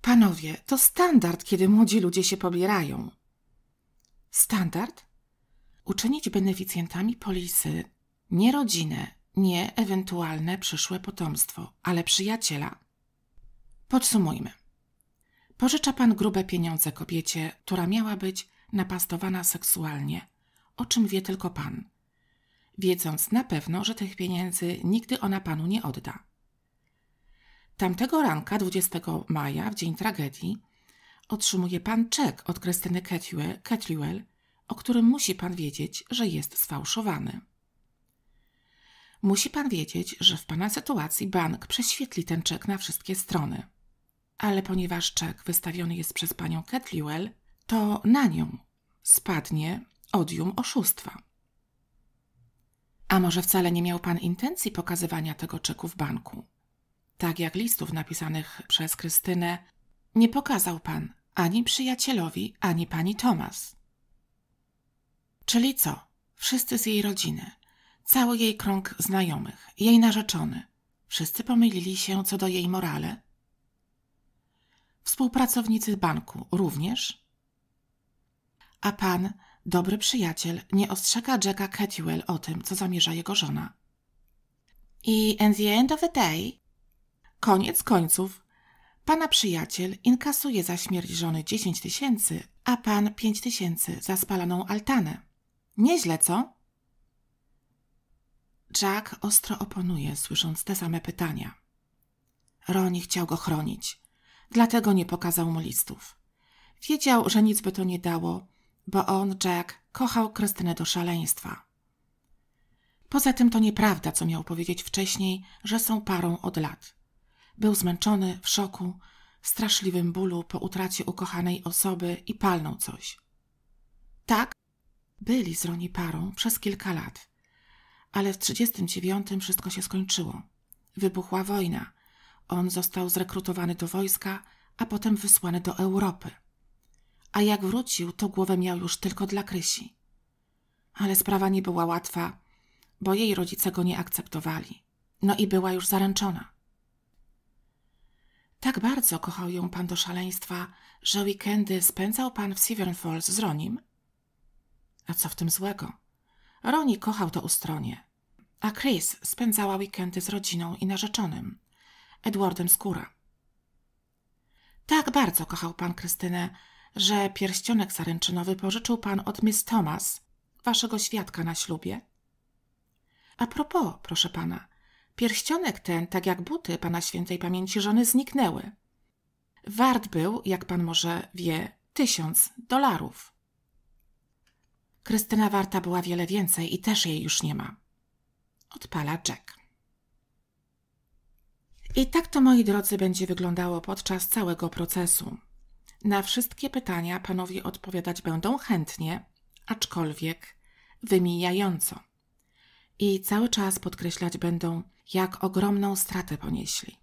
Panowie, to standard, kiedy młodzi ludzie się pobierają. Standard? uczynić beneficjentami polisy nie rodzinę, nie ewentualne przyszłe potomstwo, ale przyjaciela. Podsumujmy. Pożycza pan grube pieniądze kobiecie, która miała być napastowana seksualnie, o czym wie tylko pan, wiedząc na pewno, że tych pieniędzy nigdy ona panu nie odda. Tamtego ranka, 20 maja, w dzień tragedii, otrzymuje pan czek od Krystyny Kethuel, o którym musi pan wiedzieć, że jest sfałszowany. Musi pan wiedzieć, że w pana sytuacji bank prześwietli ten czek na wszystkie strony. Ale ponieważ czek wystawiony jest przez panią Ketliwell, to na nią spadnie odium oszustwa. A może wcale nie miał pan intencji pokazywania tego czeku w banku? Tak jak listów napisanych przez Krystynę, nie pokazał pan ani przyjacielowi, ani pani Thomas. Czyli co? Wszyscy z jej rodziny, cały jej krąg znajomych, jej narzeczony. Wszyscy pomylili się co do jej morale? Współpracownicy banku również? A pan, dobry przyjaciel, nie ostrzega Jacka Cattiwell o tym, co zamierza jego żona. I at the end of the day, koniec końców, pana przyjaciel inkasuje za śmierć żony 10 tysięcy, a pan 5 tysięcy za spalaną altanę. Nieźle, co? Jack ostro oponuje, słysząc te same pytania. Roni chciał go chronić, dlatego nie pokazał mu listów. Wiedział, że nic by to nie dało, bo on, Jack, kochał Krystynę do szaleństwa. Poza tym to nieprawda, co miał powiedzieć wcześniej, że są parą od lat. Był zmęczony, w szoku, w straszliwym bólu po utracie ukochanej osoby i palnął coś. Tak, byli z Roni parą przez kilka lat, ale w 1939 wszystko się skończyło. Wybuchła wojna. On został zrekrutowany do wojska, a potem wysłany do Europy. A jak wrócił, to głowę miał już tylko dla Krysi. Ale sprawa nie była łatwa, bo jej rodzice go nie akceptowali. No i była już zaręczona. Tak bardzo kochał ją pan do szaleństwa, że weekendy spędzał pan w Severn Falls z Ronim, a co w tym złego? Roni kochał to ustronie. A Chris spędzała weekendy z rodziną i narzeczonym, Edwardem Skóra. Tak bardzo kochał pan Krystynę, że pierścionek zaręczynowy pożyczył pan od Miss Thomas, waszego świadka na ślubie. A propos, proszę pana, pierścionek ten, tak jak buty pana świętej pamięci żony, zniknęły. Wart był, jak pan może wie, tysiąc dolarów. Krystyna warta była wiele więcej i też jej już nie ma. Odpala Jack. I tak to, moi drodzy, będzie wyglądało podczas całego procesu. Na wszystkie pytania panowie odpowiadać będą chętnie, aczkolwiek wymijająco. I cały czas podkreślać będą, jak ogromną stratę ponieśli.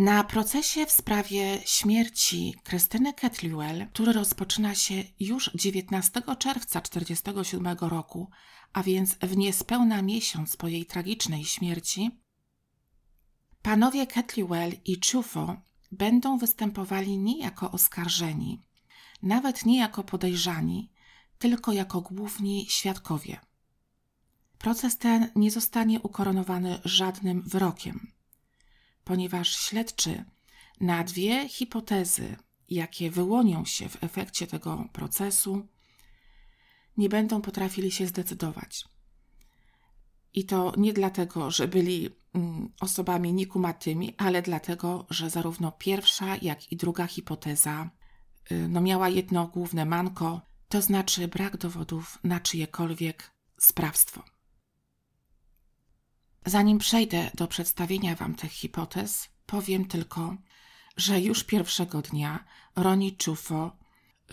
Na procesie w sprawie śmierci Krystyny Ketliwell, który rozpoczyna się już 19 czerwca 1947 roku, a więc w niespełna miesiąc po jej tragicznej śmierci, panowie Ketliwell i Ciufo będą występowali nie jako oskarżeni, nawet nie jako podejrzani, tylko jako główni świadkowie. Proces ten nie zostanie ukoronowany żadnym wyrokiem ponieważ śledczy na dwie hipotezy, jakie wyłonią się w efekcie tego procesu, nie będą potrafili się zdecydować. I to nie dlatego, że byli mm, osobami nikumatymi, ale dlatego, że zarówno pierwsza, jak i druga hipoteza y, no miała jedno główne manko, to znaczy brak dowodów na czyjekolwiek sprawstwo. Zanim przejdę do przedstawienia Wam tych hipotez, powiem tylko, że już pierwszego dnia Roni Czufo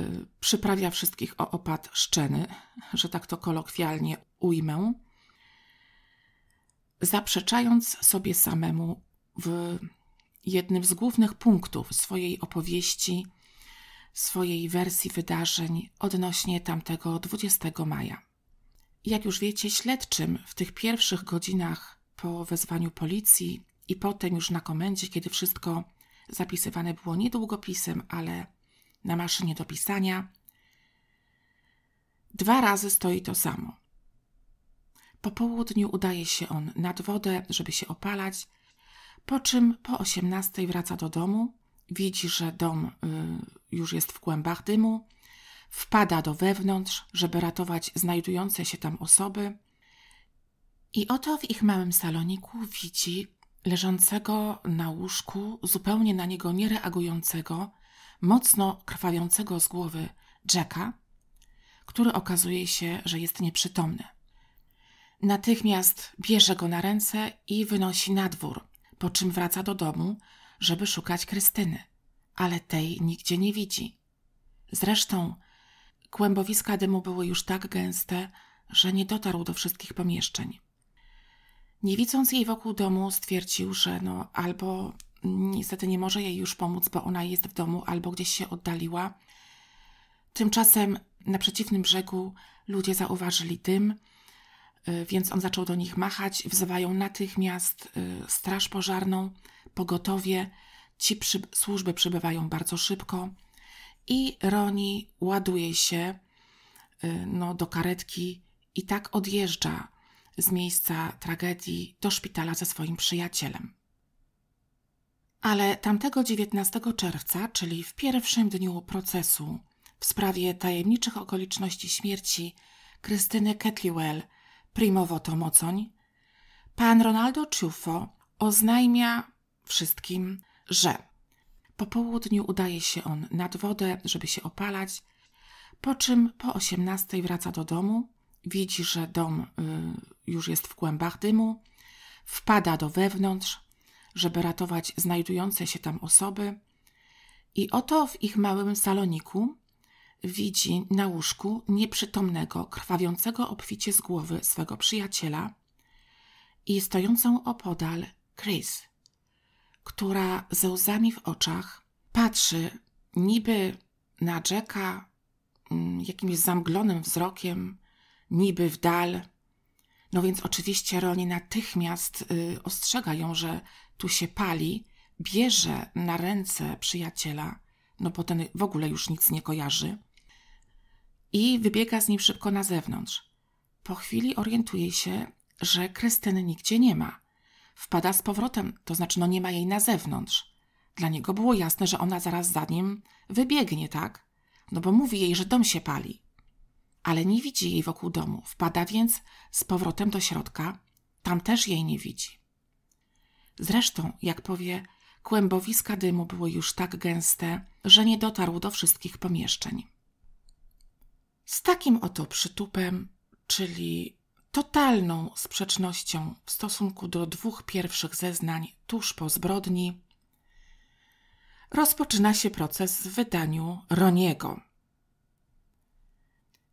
y, przyprawia wszystkich o opad szczeny, że tak to kolokwialnie ujmę, zaprzeczając sobie samemu w jednym z głównych punktów swojej opowieści, swojej wersji wydarzeń odnośnie tamtego 20 maja. Jak już wiecie, śledczym w tych pierwszych godzinach po wezwaniu policji i potem już na komendzie, kiedy wszystko zapisywane było nie długopisem, ale na maszynie do pisania, dwa razy stoi to samo. Po południu udaje się on nad wodę, żeby się opalać, po czym po 18 wraca do domu, widzi, że dom y, już jest w kłębach dymu, wpada do wewnątrz, żeby ratować znajdujące się tam osoby, i oto w ich małym saloniku widzi leżącego na łóżku, zupełnie na niego niereagującego, mocno krwawiącego z głowy Jacka, który okazuje się, że jest nieprzytomny. Natychmiast bierze go na ręce i wynosi na dwór, po czym wraca do domu, żeby szukać Krystyny, ale tej nigdzie nie widzi. Zresztą kłębowiska dymu były już tak gęste, że nie dotarł do wszystkich pomieszczeń. Nie widząc jej wokół domu, stwierdził, że no albo niestety nie może jej już pomóc, bo ona jest w domu, albo gdzieś się oddaliła. Tymczasem na przeciwnym brzegu ludzie zauważyli dym, y, więc on zaczął do nich machać. Wzywają natychmiast y, straż pożarną, pogotowie. Ci przy... służby przybywają bardzo szybko i Roni ładuje się y, no, do karetki i tak odjeżdża z miejsca tragedii do szpitala ze swoim przyjacielem. Ale tamtego 19 czerwca, czyli w pierwszym dniu procesu w sprawie tajemniczych okoliczności śmierci Krystyny Ketliwell, primowoto mocoń, pan Ronaldo Ciuffo oznajmia wszystkim, że po południu udaje się on nad wodę, żeby się opalać, po czym po 18 wraca do domu, widzi, że dom y, już jest w kłębach dymu, wpada do wewnątrz, żeby ratować znajdujące się tam osoby. I oto w ich małym saloniku widzi na łóżku nieprzytomnego, krwawiącego obficie z głowy swego przyjaciela i stojącą opodal Chris, która ze łzami w oczach patrzy niby na Jacka mm, jakimś zamglonym wzrokiem, niby w dal, no więc oczywiście Roni natychmiast y, ostrzega ją, że tu się pali, bierze na ręce przyjaciela, no bo ten w ogóle już nic nie kojarzy i wybiega z nim szybko na zewnątrz. Po chwili orientuje się, że Krystyny nigdzie nie ma. Wpada z powrotem, to znaczy no nie ma jej na zewnątrz. Dla niego było jasne, że ona zaraz za nim wybiegnie, tak? No bo mówi jej, że dom się pali ale nie widzi jej wokół domu. Wpada więc z powrotem do środka, tam też jej nie widzi. Zresztą, jak powie, kłębowiska dymu były już tak gęste, że nie dotarł do wszystkich pomieszczeń. Z takim oto przytupem, czyli totalną sprzecznością w stosunku do dwóch pierwszych zeznań tuż po zbrodni, rozpoczyna się proces w wydaniu Roniego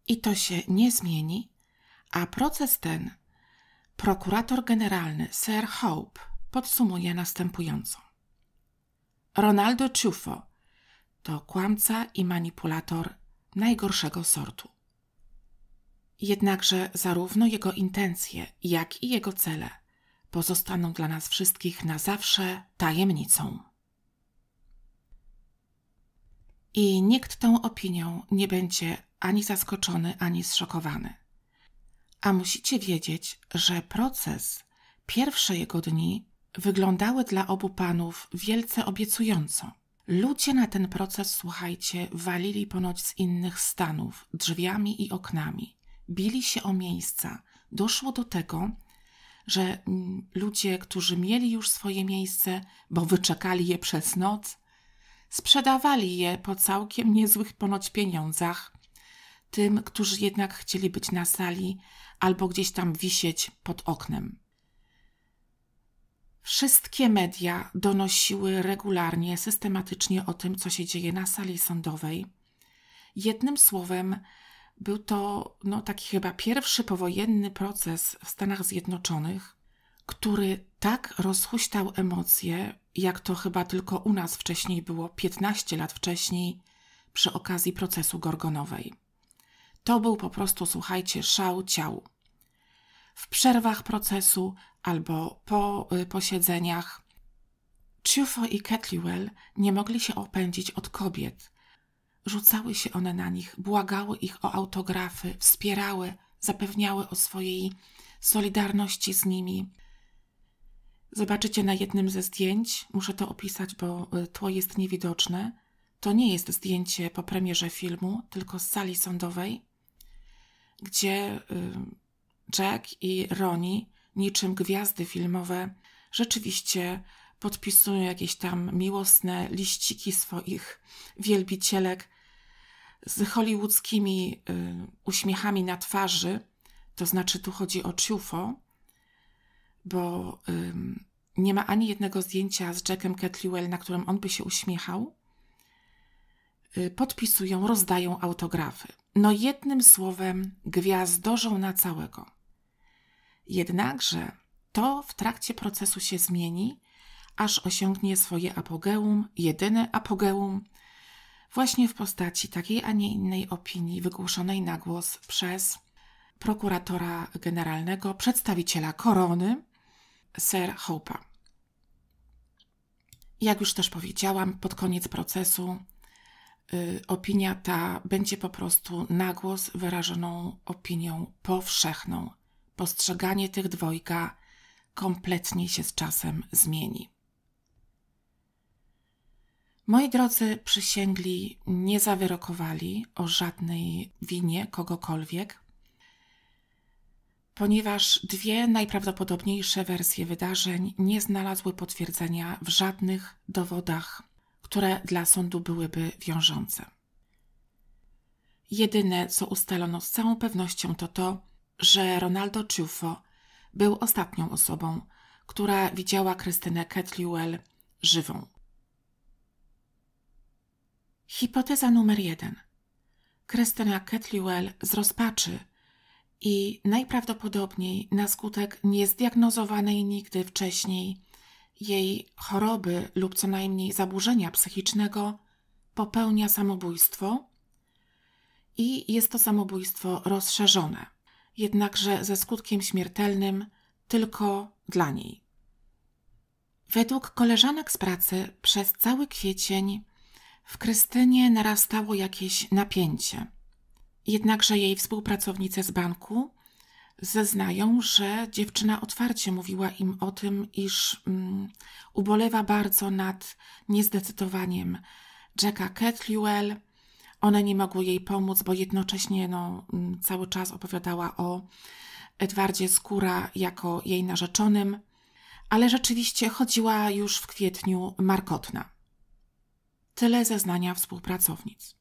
i to się nie zmieni, a proces ten prokurator generalny Sir Hope podsumuje następująco. Ronaldo Ciufo to kłamca i manipulator najgorszego sortu. Jednakże zarówno jego intencje, jak i jego cele pozostaną dla nas wszystkich na zawsze tajemnicą. I nikt tą opinią nie będzie ani zaskoczony, ani zszokowany. A musicie wiedzieć, że proces, pierwsze jego dni wyglądały dla obu panów wielce obiecująco. Ludzie na ten proces, słuchajcie, walili ponoć z innych stanów, drzwiami i oknami. Bili się o miejsca. Doszło do tego, że mm, ludzie, którzy mieli już swoje miejsce, bo wyczekali je przez noc, sprzedawali je po całkiem niezłych ponoć pieniądzach tym, którzy jednak chcieli być na sali albo gdzieś tam wisieć pod oknem. Wszystkie media donosiły regularnie, systematycznie o tym, co się dzieje na sali sądowej. Jednym słowem, był to no, taki chyba pierwszy powojenny proces w Stanach Zjednoczonych, który tak rozhuśtał emocje, jak to chyba tylko u nas wcześniej było 15 lat wcześniej przy okazji procesu Gorgonowej. To był po prostu, słuchajcie, szał ciał. W przerwach procesu albo po y, posiedzeniach Ciufo i Ketliwell nie mogli się opędzić od kobiet. Rzucały się one na nich, błagały ich o autografy, wspierały, zapewniały o swojej solidarności z nimi. Zobaczycie na jednym ze zdjęć, muszę to opisać, bo y, tło jest niewidoczne. To nie jest zdjęcie po premierze filmu, tylko z sali sądowej gdzie y, Jack i Ronnie, niczym gwiazdy filmowe, rzeczywiście podpisują jakieś tam miłosne liściki swoich wielbicielek z hollywoodzkimi y, uśmiechami na twarzy, to znaczy tu chodzi o ciufo, bo nie ma ani jednego zdjęcia z Jackiem Catliwell, na którym on by się uśmiechał, Y, podpisują, rozdają autografy. No jednym słowem, gwiazdorzą na całego. Jednakże to w trakcie procesu się zmieni, aż osiągnie swoje apogeum, jedyne apogeum, właśnie w postaci takiej, a nie innej opinii wygłoszonej na głos przez prokuratora generalnego, przedstawiciela korony, Sir Hope'a. Jak już też powiedziałam, pod koniec procesu Y, opinia ta będzie po prostu nagłos wyrażoną opinią powszechną. Postrzeganie tych dwojga kompletnie się z czasem zmieni. Moi drodzy przysięgli nie zawyrokowali o żadnej winie kogokolwiek, ponieważ dwie najprawdopodobniejsze wersje wydarzeń nie znalazły potwierdzenia w żadnych dowodach które dla sądu byłyby wiążące. Jedyne, co ustalono z całą pewnością, to to, że Ronaldo Ciuffo był ostatnią osobą, która widziała Krystynę Ketliwell żywą. Hipoteza numer jeden. Krystyna Ketliwell z rozpaczy i najprawdopodobniej na skutek niezdiagnozowanej nigdy wcześniej jej choroby lub co najmniej zaburzenia psychicznego, popełnia samobójstwo i jest to samobójstwo rozszerzone, jednakże ze skutkiem śmiertelnym tylko dla niej. Według koleżanek z pracy przez cały kwiecień w Krystynie narastało jakieś napięcie. Jednakże jej współpracownice z banku zeznają, że dziewczyna otwarcie mówiła im o tym, iż mm, ubolewa bardzo nad niezdecydowaniem Jacka Catliwell. One nie mogły jej pomóc, bo jednocześnie no, mm, cały czas opowiadała o Edwardzie Skóra jako jej narzeczonym, ale rzeczywiście chodziła już w kwietniu markotna. Tyle zeznania współpracownic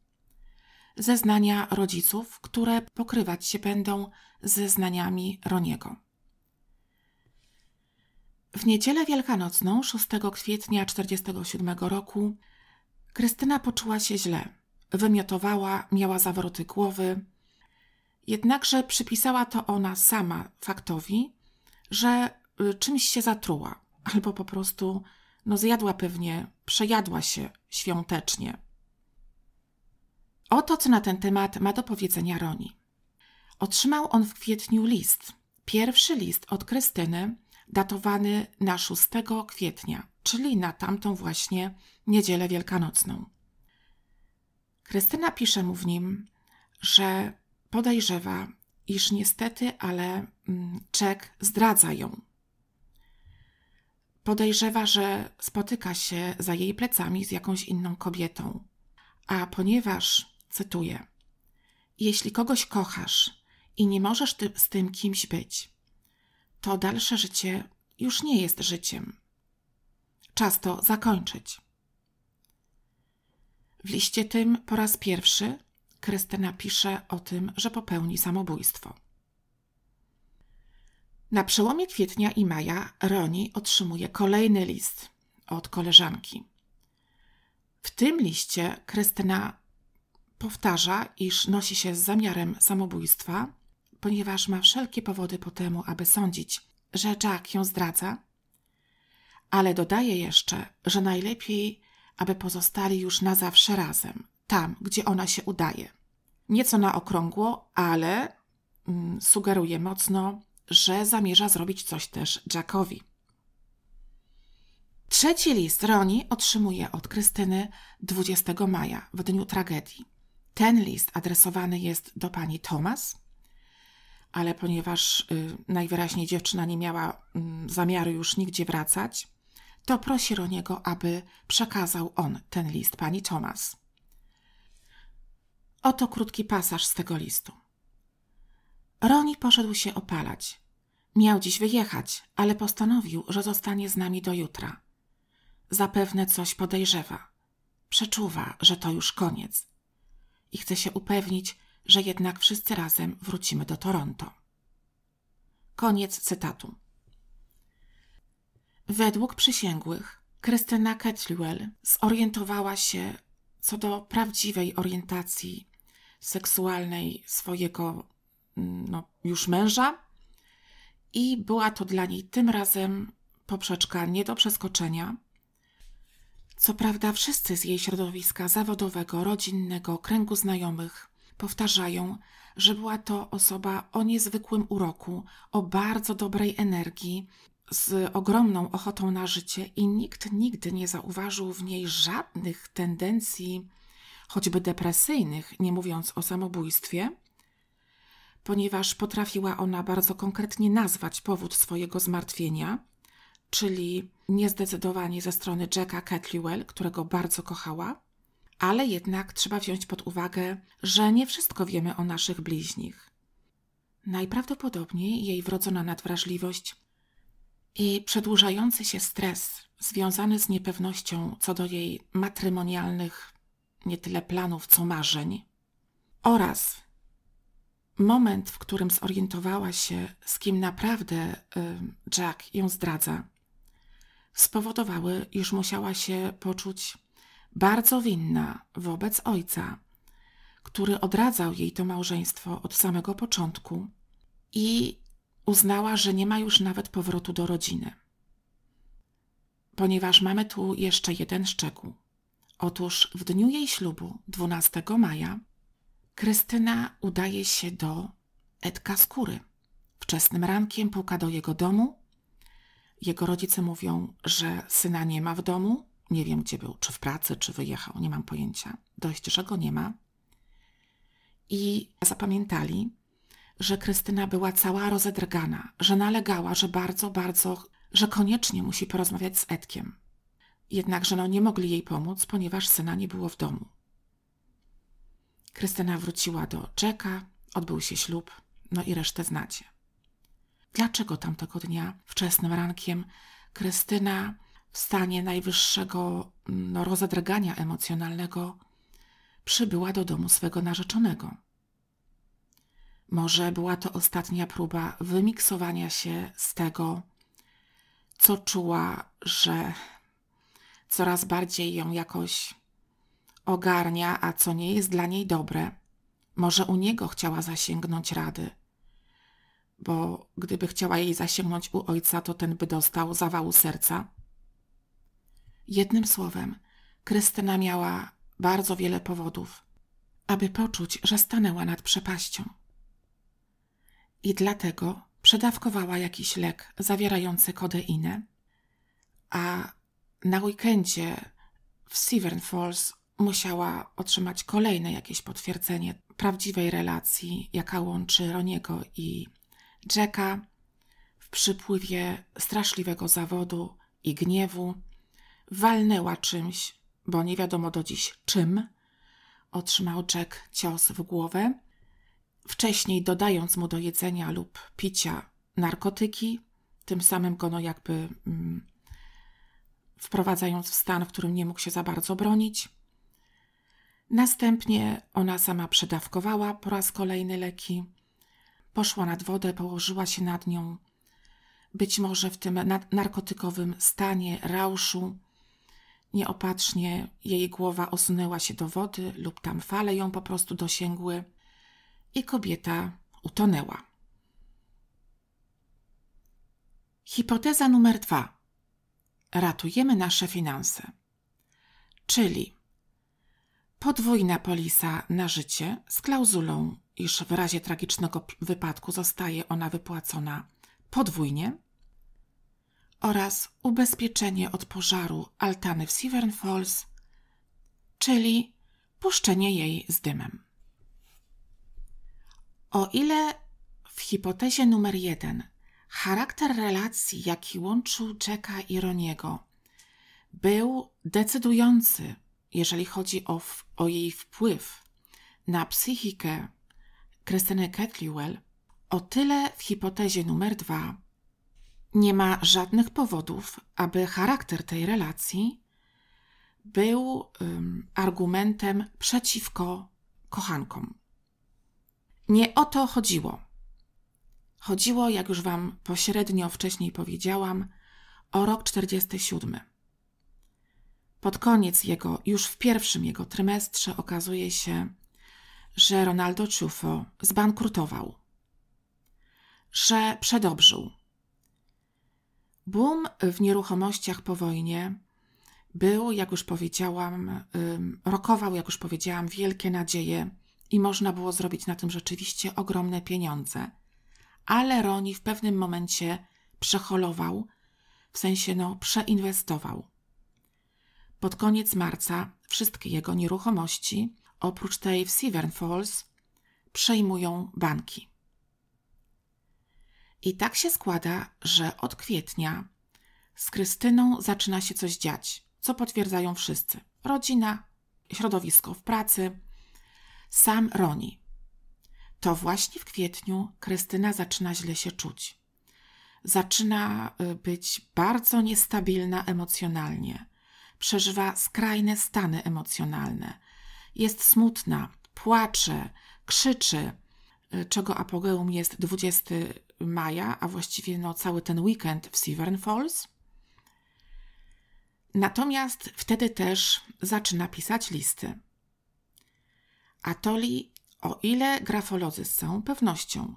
zeznania rodziców, które pokrywać się będą ze znaniami Roniego. W niedzielę wielkanocną, 6 kwietnia 1947 roku, Krystyna poczuła się źle. Wymiotowała, miała zawroty głowy. Jednakże przypisała to ona sama faktowi, że y, czymś się zatruła, albo po prostu no, zjadła pewnie, przejadła się świątecznie. Oto co na ten temat ma do powiedzenia Roni. Otrzymał on w kwietniu list. Pierwszy list od Krystyny, datowany na 6 kwietnia, czyli na tamtą właśnie niedzielę wielkanocną. Krystyna pisze mu w nim, że podejrzewa, iż niestety, ale mm, Czek zdradza ją. Podejrzewa, że spotyka się za jej plecami z jakąś inną kobietą. A ponieważ cytuję: Jeśli kogoś kochasz i nie możesz ty z tym kimś być, to dalsze życie już nie jest życiem. Czas to zakończyć. W liście tym po raz pierwszy Krystyna pisze o tym, że popełni samobójstwo. Na przełomie kwietnia i maja Roni otrzymuje kolejny list od koleżanki. W tym liście Krystyna Powtarza, iż nosi się z zamiarem samobójstwa, ponieważ ma wszelkie powody po temu, aby sądzić, że Jack ją zdradza, ale dodaje jeszcze, że najlepiej, aby pozostali już na zawsze razem, tam, gdzie ona się udaje. Nieco na okrągło, ale mm, sugeruje mocno, że zamierza zrobić coś też Jackowi. Trzeci list Roni otrzymuje od Krystyny 20 maja, w dniu tragedii. Ten list adresowany jest do pani Thomas, ale ponieważ y, najwyraźniej dziewczyna nie miała mm, zamiaru już nigdzie wracać, to prosi Roniego, aby przekazał on ten list pani Thomas. Oto krótki pasaż z tego listu. Roni poszedł się opalać. Miał dziś wyjechać, ale postanowił, że zostanie z nami do jutra. Zapewne coś podejrzewa. Przeczuwa, że to już koniec i chcę się upewnić, że jednak wszyscy razem wrócimy do Toronto. Koniec cytatu. Według przysięgłych, Krystyna Ketliwell zorientowała się co do prawdziwej orientacji seksualnej swojego mm, no, już męża i była to dla niej tym razem poprzeczka nie do przeskoczenia, co prawda wszyscy z jej środowiska zawodowego, rodzinnego, kręgu znajomych powtarzają, że była to osoba o niezwykłym uroku, o bardzo dobrej energii, z ogromną ochotą na życie i nikt nigdy nie zauważył w niej żadnych tendencji, choćby depresyjnych, nie mówiąc o samobójstwie, ponieważ potrafiła ona bardzo konkretnie nazwać powód swojego zmartwienia czyli niezdecydowanie ze strony Jacka Catliwell, którego bardzo kochała, ale jednak trzeba wziąć pod uwagę, że nie wszystko wiemy o naszych bliźnich. Najprawdopodobniej jej wrodzona nadwrażliwość i przedłużający się stres związany z niepewnością co do jej matrymonialnych nie tyle planów, co marzeń oraz moment, w którym zorientowała się, z kim naprawdę y, Jack ją zdradza, spowodowały, iż musiała się poczuć bardzo winna wobec ojca, który odradzał jej to małżeństwo od samego początku i uznała, że nie ma już nawet powrotu do rodziny. Ponieważ mamy tu jeszcze jeden szczegół. Otóż w dniu jej ślubu, 12 maja, Krystyna udaje się do Edka Skóry. Wczesnym rankiem puka do jego domu jego rodzice mówią, że syna nie ma w domu. Nie wiem, gdzie był, czy w pracy, czy wyjechał, nie mam pojęcia. Dość, że go nie ma. I zapamiętali, że Krystyna była cała rozedrgana, że nalegała, że bardzo, bardzo, że koniecznie musi porozmawiać z Edkiem. Jednakże no nie mogli jej pomóc, ponieważ syna nie było w domu. Krystyna wróciła do Jacka, odbył się ślub, no i resztę znacie. Dlaczego tamtego dnia, wczesnym rankiem, Krystyna w stanie najwyższego no, emocjonalnego przybyła do domu swego narzeczonego? Może była to ostatnia próba wymiksowania się z tego, co czuła, że coraz bardziej ją jakoś ogarnia, a co nie jest dla niej dobre. Może u niego chciała zasięgnąć rady bo gdyby chciała jej zasięgnąć u ojca, to ten by dostał zawału serca. Jednym słowem, Krystyna miała bardzo wiele powodów, aby poczuć, że stanęła nad przepaścią. I dlatego przedawkowała jakiś lek zawierający kodeinę, a na weekendzie w Severn Falls musiała otrzymać kolejne jakieś potwierdzenie prawdziwej relacji, jaka łączy Roniego i Jacka w przypływie straszliwego zawodu i gniewu walnęła czymś, bo nie wiadomo do dziś czym. Otrzymał Jack cios w głowę, wcześniej dodając mu do jedzenia lub picia narkotyki, tym samym go no jakby mm, wprowadzając w stan, w którym nie mógł się za bardzo bronić. Następnie ona sama przedawkowała po raz kolejny leki Poszła nad wodę, położyła się nad nią. Być może w tym narkotykowym stanie, rauszu, Nieopatrznie jej głowa osunęła się do wody, lub tam fale ją po prostu dosięgły, i kobieta utonęła. Hipoteza numer dwa. Ratujemy nasze finanse. Czyli podwójna polisa na życie z klauzulą, iż w razie tragicznego wypadku zostaje ona wypłacona podwójnie oraz ubezpieczenie od pożaru altany w Severn Falls, czyli puszczenie jej z dymem. O ile w hipotezie numer jeden charakter relacji, jaki łączył Jacka i Roniego, był decydujący jeżeli chodzi o, o jej wpływ na psychikę Krystyny Ketliwell, o tyle w hipotezie numer dwa nie ma żadnych powodów, aby charakter tej relacji był um, argumentem przeciwko kochankom. Nie o to chodziło. Chodziło, jak już Wam pośrednio wcześniej powiedziałam, o rok 47 pod koniec jego, już w pierwszym jego trymestrze okazuje się, że Ronaldo Ciufo zbankrutował, że przedobrzył. Boom w nieruchomościach po wojnie był, jak już powiedziałam, rokował, jak już powiedziałam, wielkie nadzieje i można było zrobić na tym rzeczywiście ogromne pieniądze. Ale Roni w pewnym momencie przeholował, w sensie no, przeinwestował. Pod koniec marca wszystkie jego nieruchomości, oprócz tej w Severn Falls, przejmują banki. I tak się składa, że od kwietnia z Krystyną zaczyna się coś dziać, co potwierdzają wszyscy: rodzina, środowisko w pracy, sam Roni. To właśnie w kwietniu Krystyna zaczyna źle się czuć. Zaczyna y, być bardzo niestabilna emocjonalnie przeżywa skrajne stany emocjonalne. Jest smutna, płacze, krzyczy, y, czego apogeum jest 20 maja, a właściwie no, cały ten weekend w Severn Falls. Natomiast wtedy też zaczyna pisać listy. Atoli, o ile grafolodzy z całą pewnością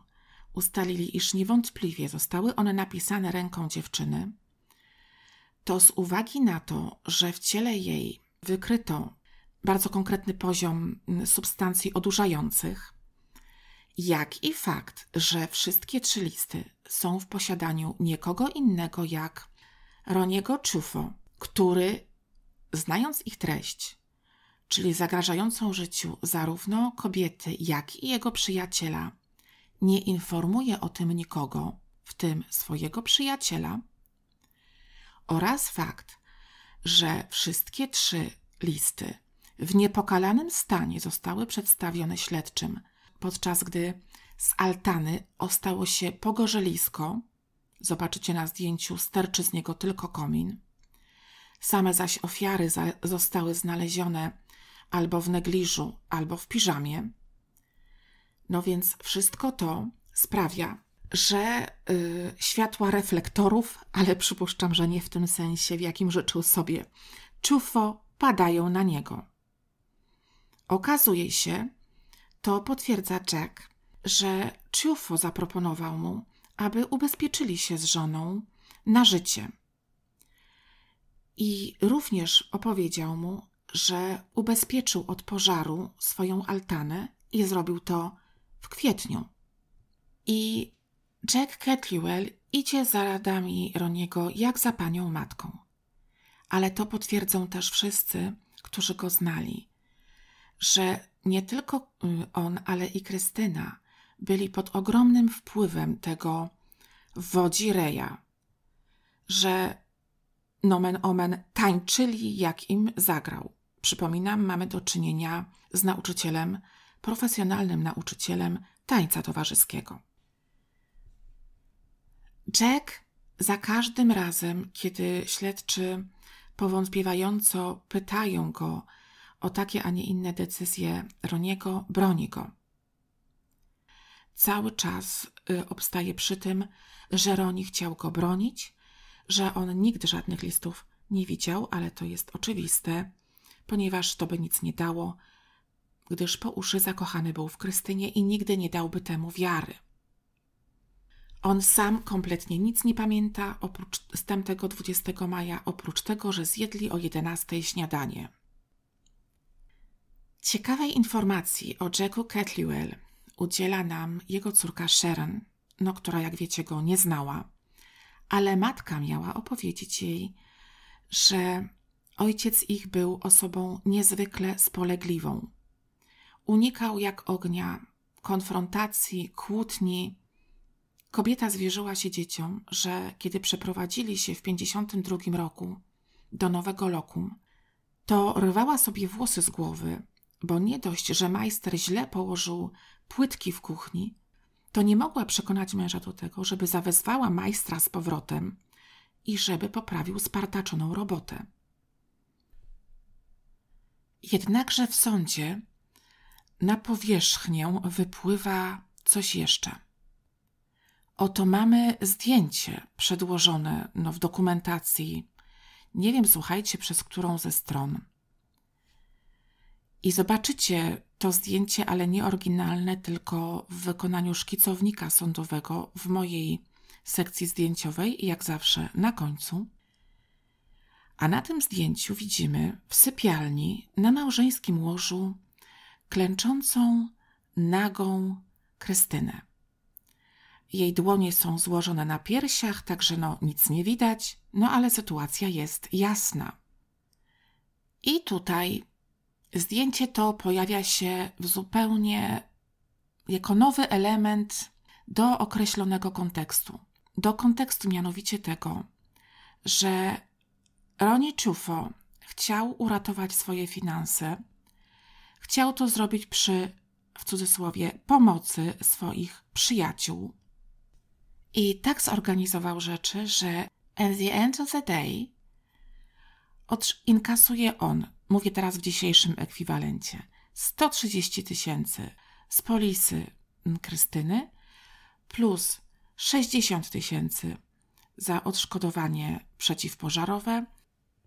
ustalili, iż niewątpliwie zostały one napisane ręką dziewczyny, to z uwagi na to, że w ciele jej wykryto bardzo konkretny poziom substancji odurzających, jak i fakt, że wszystkie trzy listy są w posiadaniu nikogo innego jak Roniego Czufo, który, znając ich treść, czyli zagrażającą życiu zarówno kobiety, jak i jego przyjaciela, nie informuje o tym nikogo, w tym swojego przyjaciela, oraz fakt, że wszystkie trzy listy w niepokalanym stanie zostały przedstawione śledczym, podczas gdy z altany ostało się pogorzelisko, zobaczycie na zdjęciu, sterczy z niego tylko komin, same zaś ofiary za zostały znalezione albo w negliżu, albo w piżamie. No więc wszystko to sprawia, że y, światła reflektorów, ale przypuszczam, że nie w tym sensie, w jakim życzył sobie, Czufo, padają na niego. Okazuje się, to potwierdza Jack, że ciufo zaproponował mu, aby ubezpieczyli się z żoną na życie. I również opowiedział mu, że ubezpieczył od pożaru swoją altanę i zrobił to w kwietniu. I Jack Ketliwell idzie za radami Roniego jak za panią matką. Ale to potwierdzą też wszyscy, którzy go znali, że nie tylko y, on, ale i Krystyna byli pod ogromnym wpływem tego wodzi Reja, że nomen omen tańczyli jak im zagrał. Przypominam, mamy do czynienia z nauczycielem, profesjonalnym nauczycielem tańca towarzyskiego. Jack za każdym razem, kiedy śledczy powątpiewająco pytają go o takie, a nie inne decyzje Roniego, broni go. Cały czas y, obstaje przy tym, że Roni chciał go bronić, że on nigdy żadnych listów nie widział, ale to jest oczywiste, ponieważ to by nic nie dało, gdyż po uszy zakochany był w Krystynie i nigdy nie dałby temu wiary. On sam kompletnie nic nie pamięta oprócz z tamtego 20 maja, oprócz tego, że zjedli o 11 śniadanie. Ciekawej informacji o Jacku Catliwell udziela nam jego córka Sharon, no która jak wiecie go nie znała, ale matka miała opowiedzieć jej, że ojciec ich był osobą niezwykle spolegliwą. Unikał jak ognia konfrontacji, kłótni, Kobieta zwierzyła się dzieciom, że kiedy przeprowadzili się w 52 roku do Nowego Lokum, to rwała sobie włosy z głowy, bo nie dość, że majster źle położył płytki w kuchni, to nie mogła przekonać męża do tego, żeby zawezwała majstra z powrotem i żeby poprawił spartaczoną robotę. Jednakże w sądzie na powierzchnię wypływa coś jeszcze. Oto mamy zdjęcie przedłożone no, w dokumentacji. Nie wiem, słuchajcie, przez którą ze stron. I zobaczycie to zdjęcie, ale nie oryginalne, tylko w wykonaniu szkicownika sądowego w mojej sekcji zdjęciowej jak zawsze na końcu. A na tym zdjęciu widzimy w sypialni na małżeńskim łożu klęczącą, nagą Krystynę. Jej dłonie są złożone na piersiach, także no nic nie widać, no ale sytuacja jest jasna. I tutaj zdjęcie to pojawia się w zupełnie jako nowy element do określonego kontekstu. Do kontekstu mianowicie tego, że Roni Ciufo chciał uratować swoje finanse, chciał to zrobić przy, w cudzysłowie, pomocy swoich przyjaciół, i tak zorganizował rzeczy, że at the end of the day inkasuje on, mówię teraz w dzisiejszym ekwiwalencie, 130 tysięcy z polisy Krystyny plus 60 tysięcy za odszkodowanie przeciwpożarowe,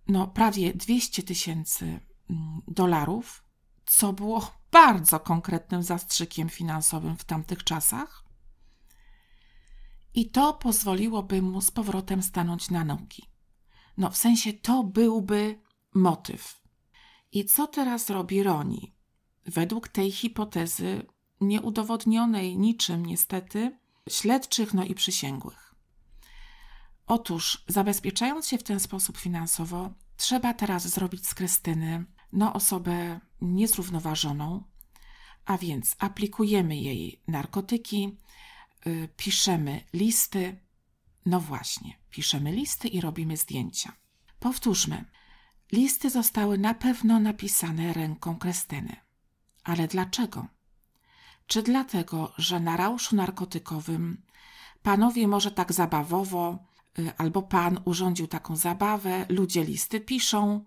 no prawie 200 tysięcy mm, dolarów, co było bardzo konkretnym zastrzykiem finansowym w tamtych czasach i to pozwoliłoby mu z powrotem stanąć na nogi. No, w sensie to byłby motyw. I co teraz robi Roni? Według tej hipotezy, nieudowodnionej niczym niestety, śledczych no i przysięgłych. Otóż, zabezpieczając się w ten sposób finansowo, trzeba teraz zrobić z Krystyny no, osobę niezrównoważoną, a więc aplikujemy jej narkotyki, Y, piszemy listy. No właśnie, piszemy listy i robimy zdjęcia. Powtórzmy. Listy zostały na pewno napisane ręką Krestyny. Ale dlaczego? Czy dlatego, że na rauszu narkotykowym panowie może tak zabawowo, y, albo pan urządził taką zabawę, ludzie listy piszą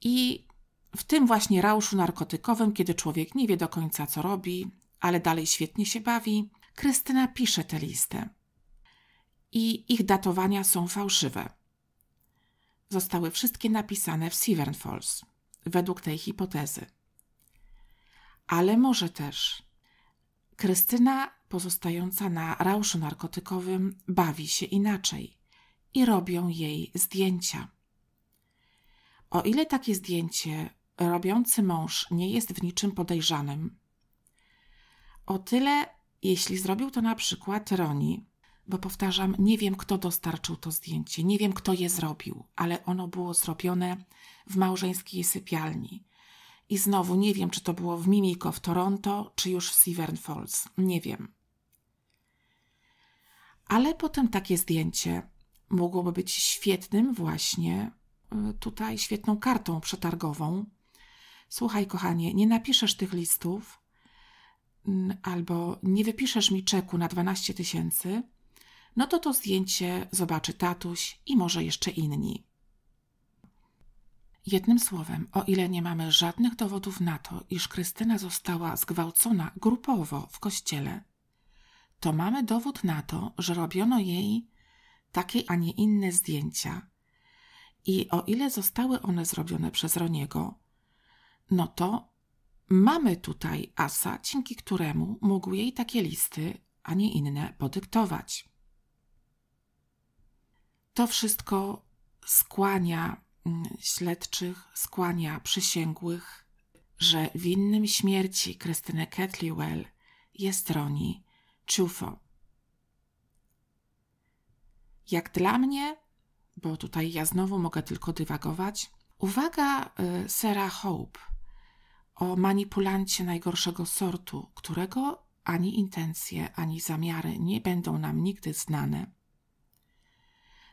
i w tym właśnie rauszu narkotykowym, kiedy człowiek nie wie do końca co robi, ale dalej świetnie się bawi, Krystyna pisze te listy. I ich datowania są fałszywe. Zostały wszystkie napisane w Severn Falls, według tej hipotezy. Ale może też Krystyna pozostająca na rauszu narkotykowym bawi się inaczej i robią jej zdjęcia. O ile takie zdjęcie robiący mąż nie jest w niczym podejrzanym, o tyle jeśli zrobił to na przykład Roni, bo powtarzam, nie wiem kto dostarczył to zdjęcie, nie wiem kto je zrobił, ale ono było zrobione w małżeńskiej sypialni. I znowu nie wiem, czy to było w Mimiko w Toronto, czy już w Severn Falls. Nie wiem. Ale potem takie zdjęcie mogłoby być świetnym właśnie y, tutaj, świetną kartą przetargową. Słuchaj, kochanie, nie napiszesz tych listów, Mm, albo nie wypiszesz mi czeku na 12 tysięcy, no to to zdjęcie zobaczy tatuś i może jeszcze inni. Jednym słowem, o ile nie mamy żadnych dowodów na to, iż Krystyna została zgwałcona grupowo w kościele, to mamy dowód na to, że robiono jej takie, a nie inne zdjęcia. I o ile zostały one zrobione przez Roniego, no to Mamy tutaj asa, dzięki któremu mógł jej takie listy, a nie inne, podyktować. To wszystko skłania mm, śledczych, skłania przysięgłych, że winnym śmierci Krystyny Ketliwell jest Roni Ciufo. Jak dla mnie, bo tutaj ja znowu mogę tylko dywagować, uwaga y, Hope – o manipulancie najgorszego sortu, którego ani intencje, ani zamiary nie będą nam nigdy znane,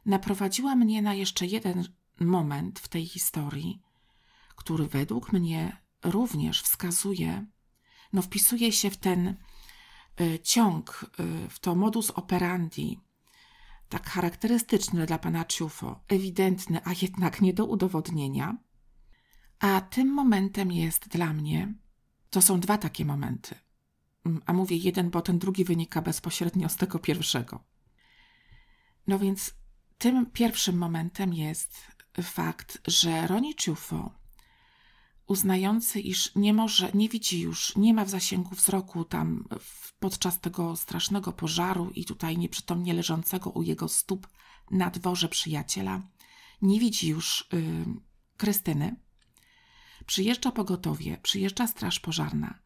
naprowadziła mnie na jeszcze jeden moment w tej historii, który według mnie również wskazuje, no wpisuje się w ten y, ciąg, y, w to modus operandi, tak charakterystyczny dla pana Ciufo, ewidentny, a jednak nie do udowodnienia – a tym momentem jest dla mnie, to są dwa takie momenty. Mm, a mówię jeden, bo ten drugi wynika bezpośrednio z tego pierwszego. No więc tym pierwszym momentem jest fakt, że Roni Ciufo, uznający, iż nie może, nie widzi już, nie ma w zasięgu wzroku tam podczas tego strasznego pożaru i tutaj nieprzytomnie leżącego u jego stóp na dworze przyjaciela, nie widzi już y, Krystyny przyjeżdża pogotowie, przyjeżdża straż pożarna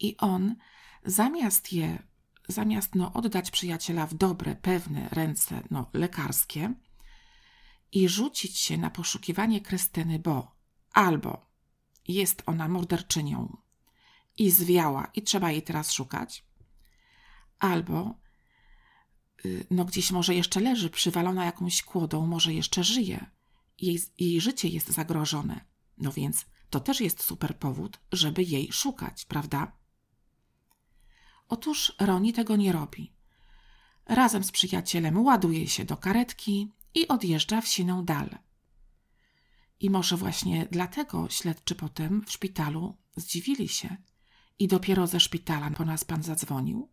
i on zamiast je, zamiast no, oddać przyjaciela w dobre, pewne ręce no, lekarskie i rzucić się na poszukiwanie Krystyny, bo albo jest ona morderczynią i zwiała i trzeba jej teraz szukać, albo y, no gdzieś może jeszcze leży, przywalona jakąś kłodą, może jeszcze żyje. Jej, jej życie jest zagrożone. No więc to też jest super powód, żeby jej szukać, prawda? Otóż Roni tego nie robi. Razem z przyjacielem ładuje się do karetki i odjeżdża w siną dal. I może właśnie dlatego śledczy potem w szpitalu zdziwili się i dopiero ze szpitala po nas pan zadzwonił?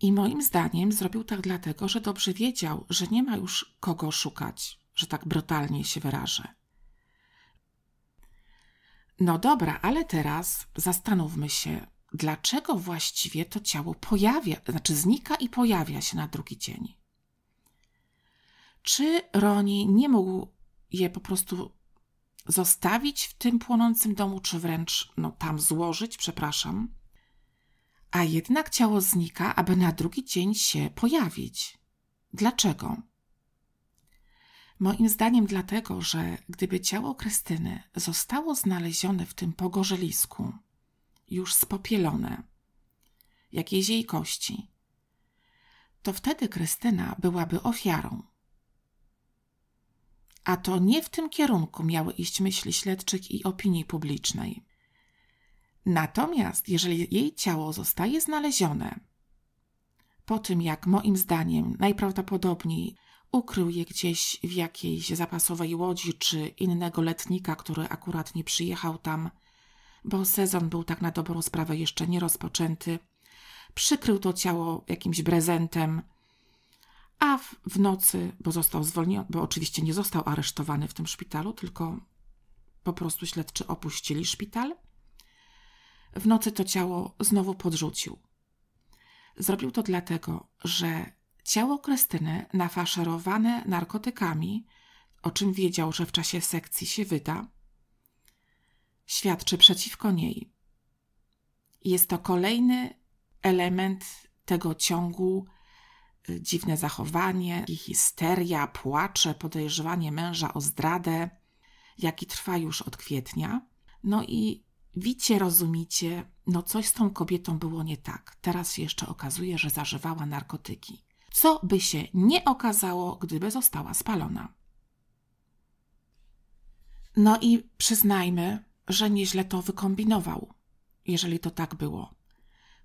I moim zdaniem zrobił tak dlatego, że dobrze wiedział, że nie ma już kogo szukać, że tak brutalnie się wyrażę. No dobra, ale teraz zastanówmy się, dlaczego właściwie to ciało pojawia, znaczy znika i pojawia się na drugi dzień. Czy Roni nie mógł je po prostu zostawić w tym płonącym domu, czy wręcz no, tam złożyć, przepraszam? A jednak ciało znika, aby na drugi dzień się pojawić. Dlaczego? Moim zdaniem dlatego, że gdyby ciało Krystyny zostało znalezione w tym pogorzelisku, już spopielone, jakiejś jej kości, to wtedy Krystyna byłaby ofiarą. A to nie w tym kierunku miały iść myśli śledczych i opinii publicznej. Natomiast jeżeli jej ciało zostaje znalezione, po tym jak moim zdaniem najprawdopodobniej Ukrył je gdzieś w jakiejś zapasowej łodzi czy innego letnika, który akurat nie przyjechał tam, bo sezon był tak na dobrą sprawę jeszcze nie rozpoczęty. Przykrył to ciało jakimś brezentem, a w, w nocy, bo został zwolniony, bo oczywiście nie został aresztowany w tym szpitalu, tylko po prostu śledczy opuścili szpital. W nocy to ciało znowu podrzucił. Zrobił to dlatego, że Ciało Krystyny, nafaszerowane narkotykami, o czym wiedział, że w czasie sekcji się wyda, świadczy przeciwko niej. Jest to kolejny element tego ciągu y, dziwne zachowanie, histeria, płacze, podejrzewanie męża o zdradę, jaki trwa już od kwietnia. No i widzicie, rozumicie, no coś z tą kobietą było nie tak. Teraz się jeszcze okazuje, że zażywała narkotyki co by się nie okazało, gdyby została spalona. No i przyznajmy, że nieźle to wykombinował, jeżeli to tak było,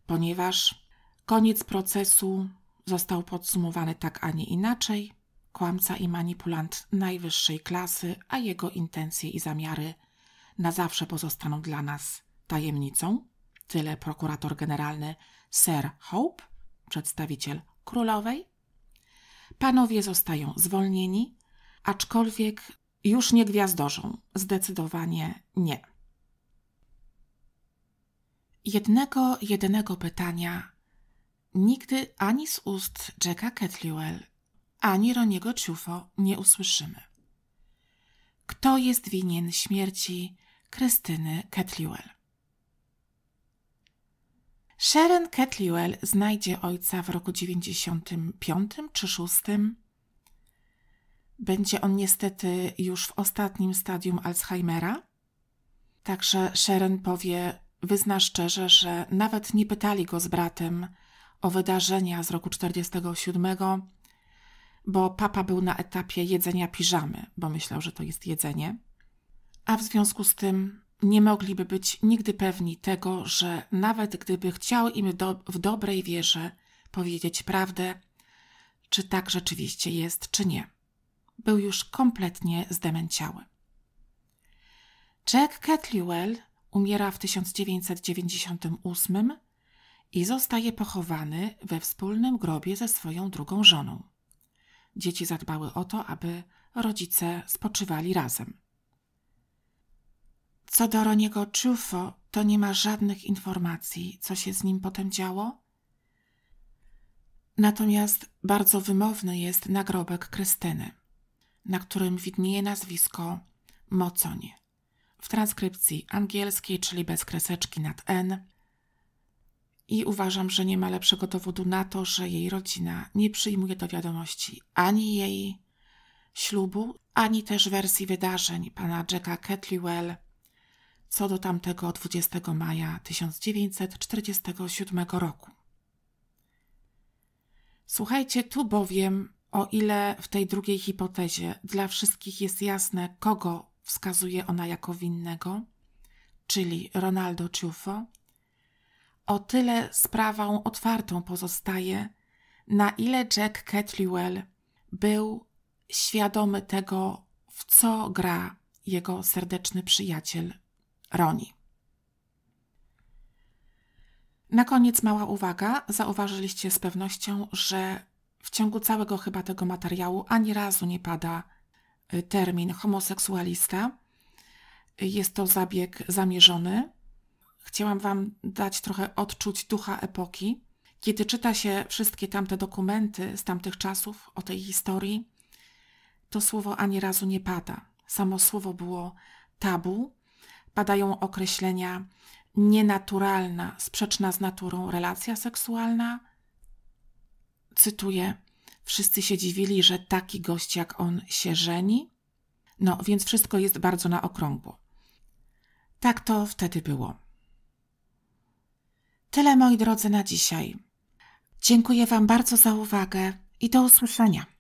ponieważ koniec procesu został podsumowany tak, a nie inaczej. Kłamca i manipulant najwyższej klasy, a jego intencje i zamiary na zawsze pozostaną dla nas tajemnicą. Tyle prokurator generalny Sir Hope, przedstawiciel królowej. Panowie zostają zwolnieni, aczkolwiek już nie gwiazdorzą. Zdecydowanie nie. Jednego, jedynego pytania nigdy ani z ust Jacka Ketliwell, ani Roniego Ciufo nie usłyszymy. Kto jest winien śmierci Krystyny Ketliwell? Sharon Ketliwell znajdzie ojca w roku 95 czy 6. Będzie on niestety już w ostatnim stadium Alzheimera. Także Sharon powie, wyzna szczerze, że nawet nie pytali go z bratem o wydarzenia z roku 47, bo papa był na etapie jedzenia piżamy, bo myślał, że to jest jedzenie. A w związku z tym nie mogliby być nigdy pewni tego, że nawet gdyby chciał im do, w dobrej wierze powiedzieć prawdę, czy tak rzeczywiście jest, czy nie. Był już kompletnie zdemęciały. Jack Catliwell umiera w 1998 i zostaje pochowany we wspólnym grobie ze swoją drugą żoną. Dzieci zadbały o to, aby rodzice spoczywali razem. Co do Roniego Czufo, to nie ma żadnych informacji, co się z nim potem działo. Natomiast bardzo wymowny jest nagrobek Krystyny, na którym widnieje nazwisko Mocoń. W transkrypcji angielskiej, czyli bez kreseczki nad N, i uważam, że nie ma lepszego dowodu na to, że jej rodzina nie przyjmuje do wiadomości ani jej ślubu, ani też wersji wydarzeń pana Jacka Ketliwell co do tamtego 20 maja 1947 roku. Słuchajcie, tu bowiem, o ile w tej drugiej hipotezie dla wszystkich jest jasne, kogo wskazuje ona jako winnego, czyli Ronaldo Ciufo, o tyle sprawą otwartą pozostaje, na ile Jack Catliwell był świadomy tego, w co gra jego serdeczny przyjaciel Roni. Na koniec mała uwaga. Zauważyliście z pewnością, że w ciągu całego chyba tego materiału ani razu nie pada y, termin homoseksualista. Jest to zabieg zamierzony. Chciałam Wam dać trochę odczuć ducha epoki. Kiedy czyta się wszystkie tamte dokumenty z tamtych czasów o tej historii, to słowo ani razu nie pada. Samo słowo było tabu, padają określenia nienaturalna, sprzeczna z naturą relacja seksualna. Cytuję: Wszyscy się dziwili, że taki gość jak on się żeni. No więc wszystko jest bardzo na okrągło. Tak to wtedy było. Tyle moi drodzy na dzisiaj. Dziękuję Wam bardzo za uwagę i do usłyszenia.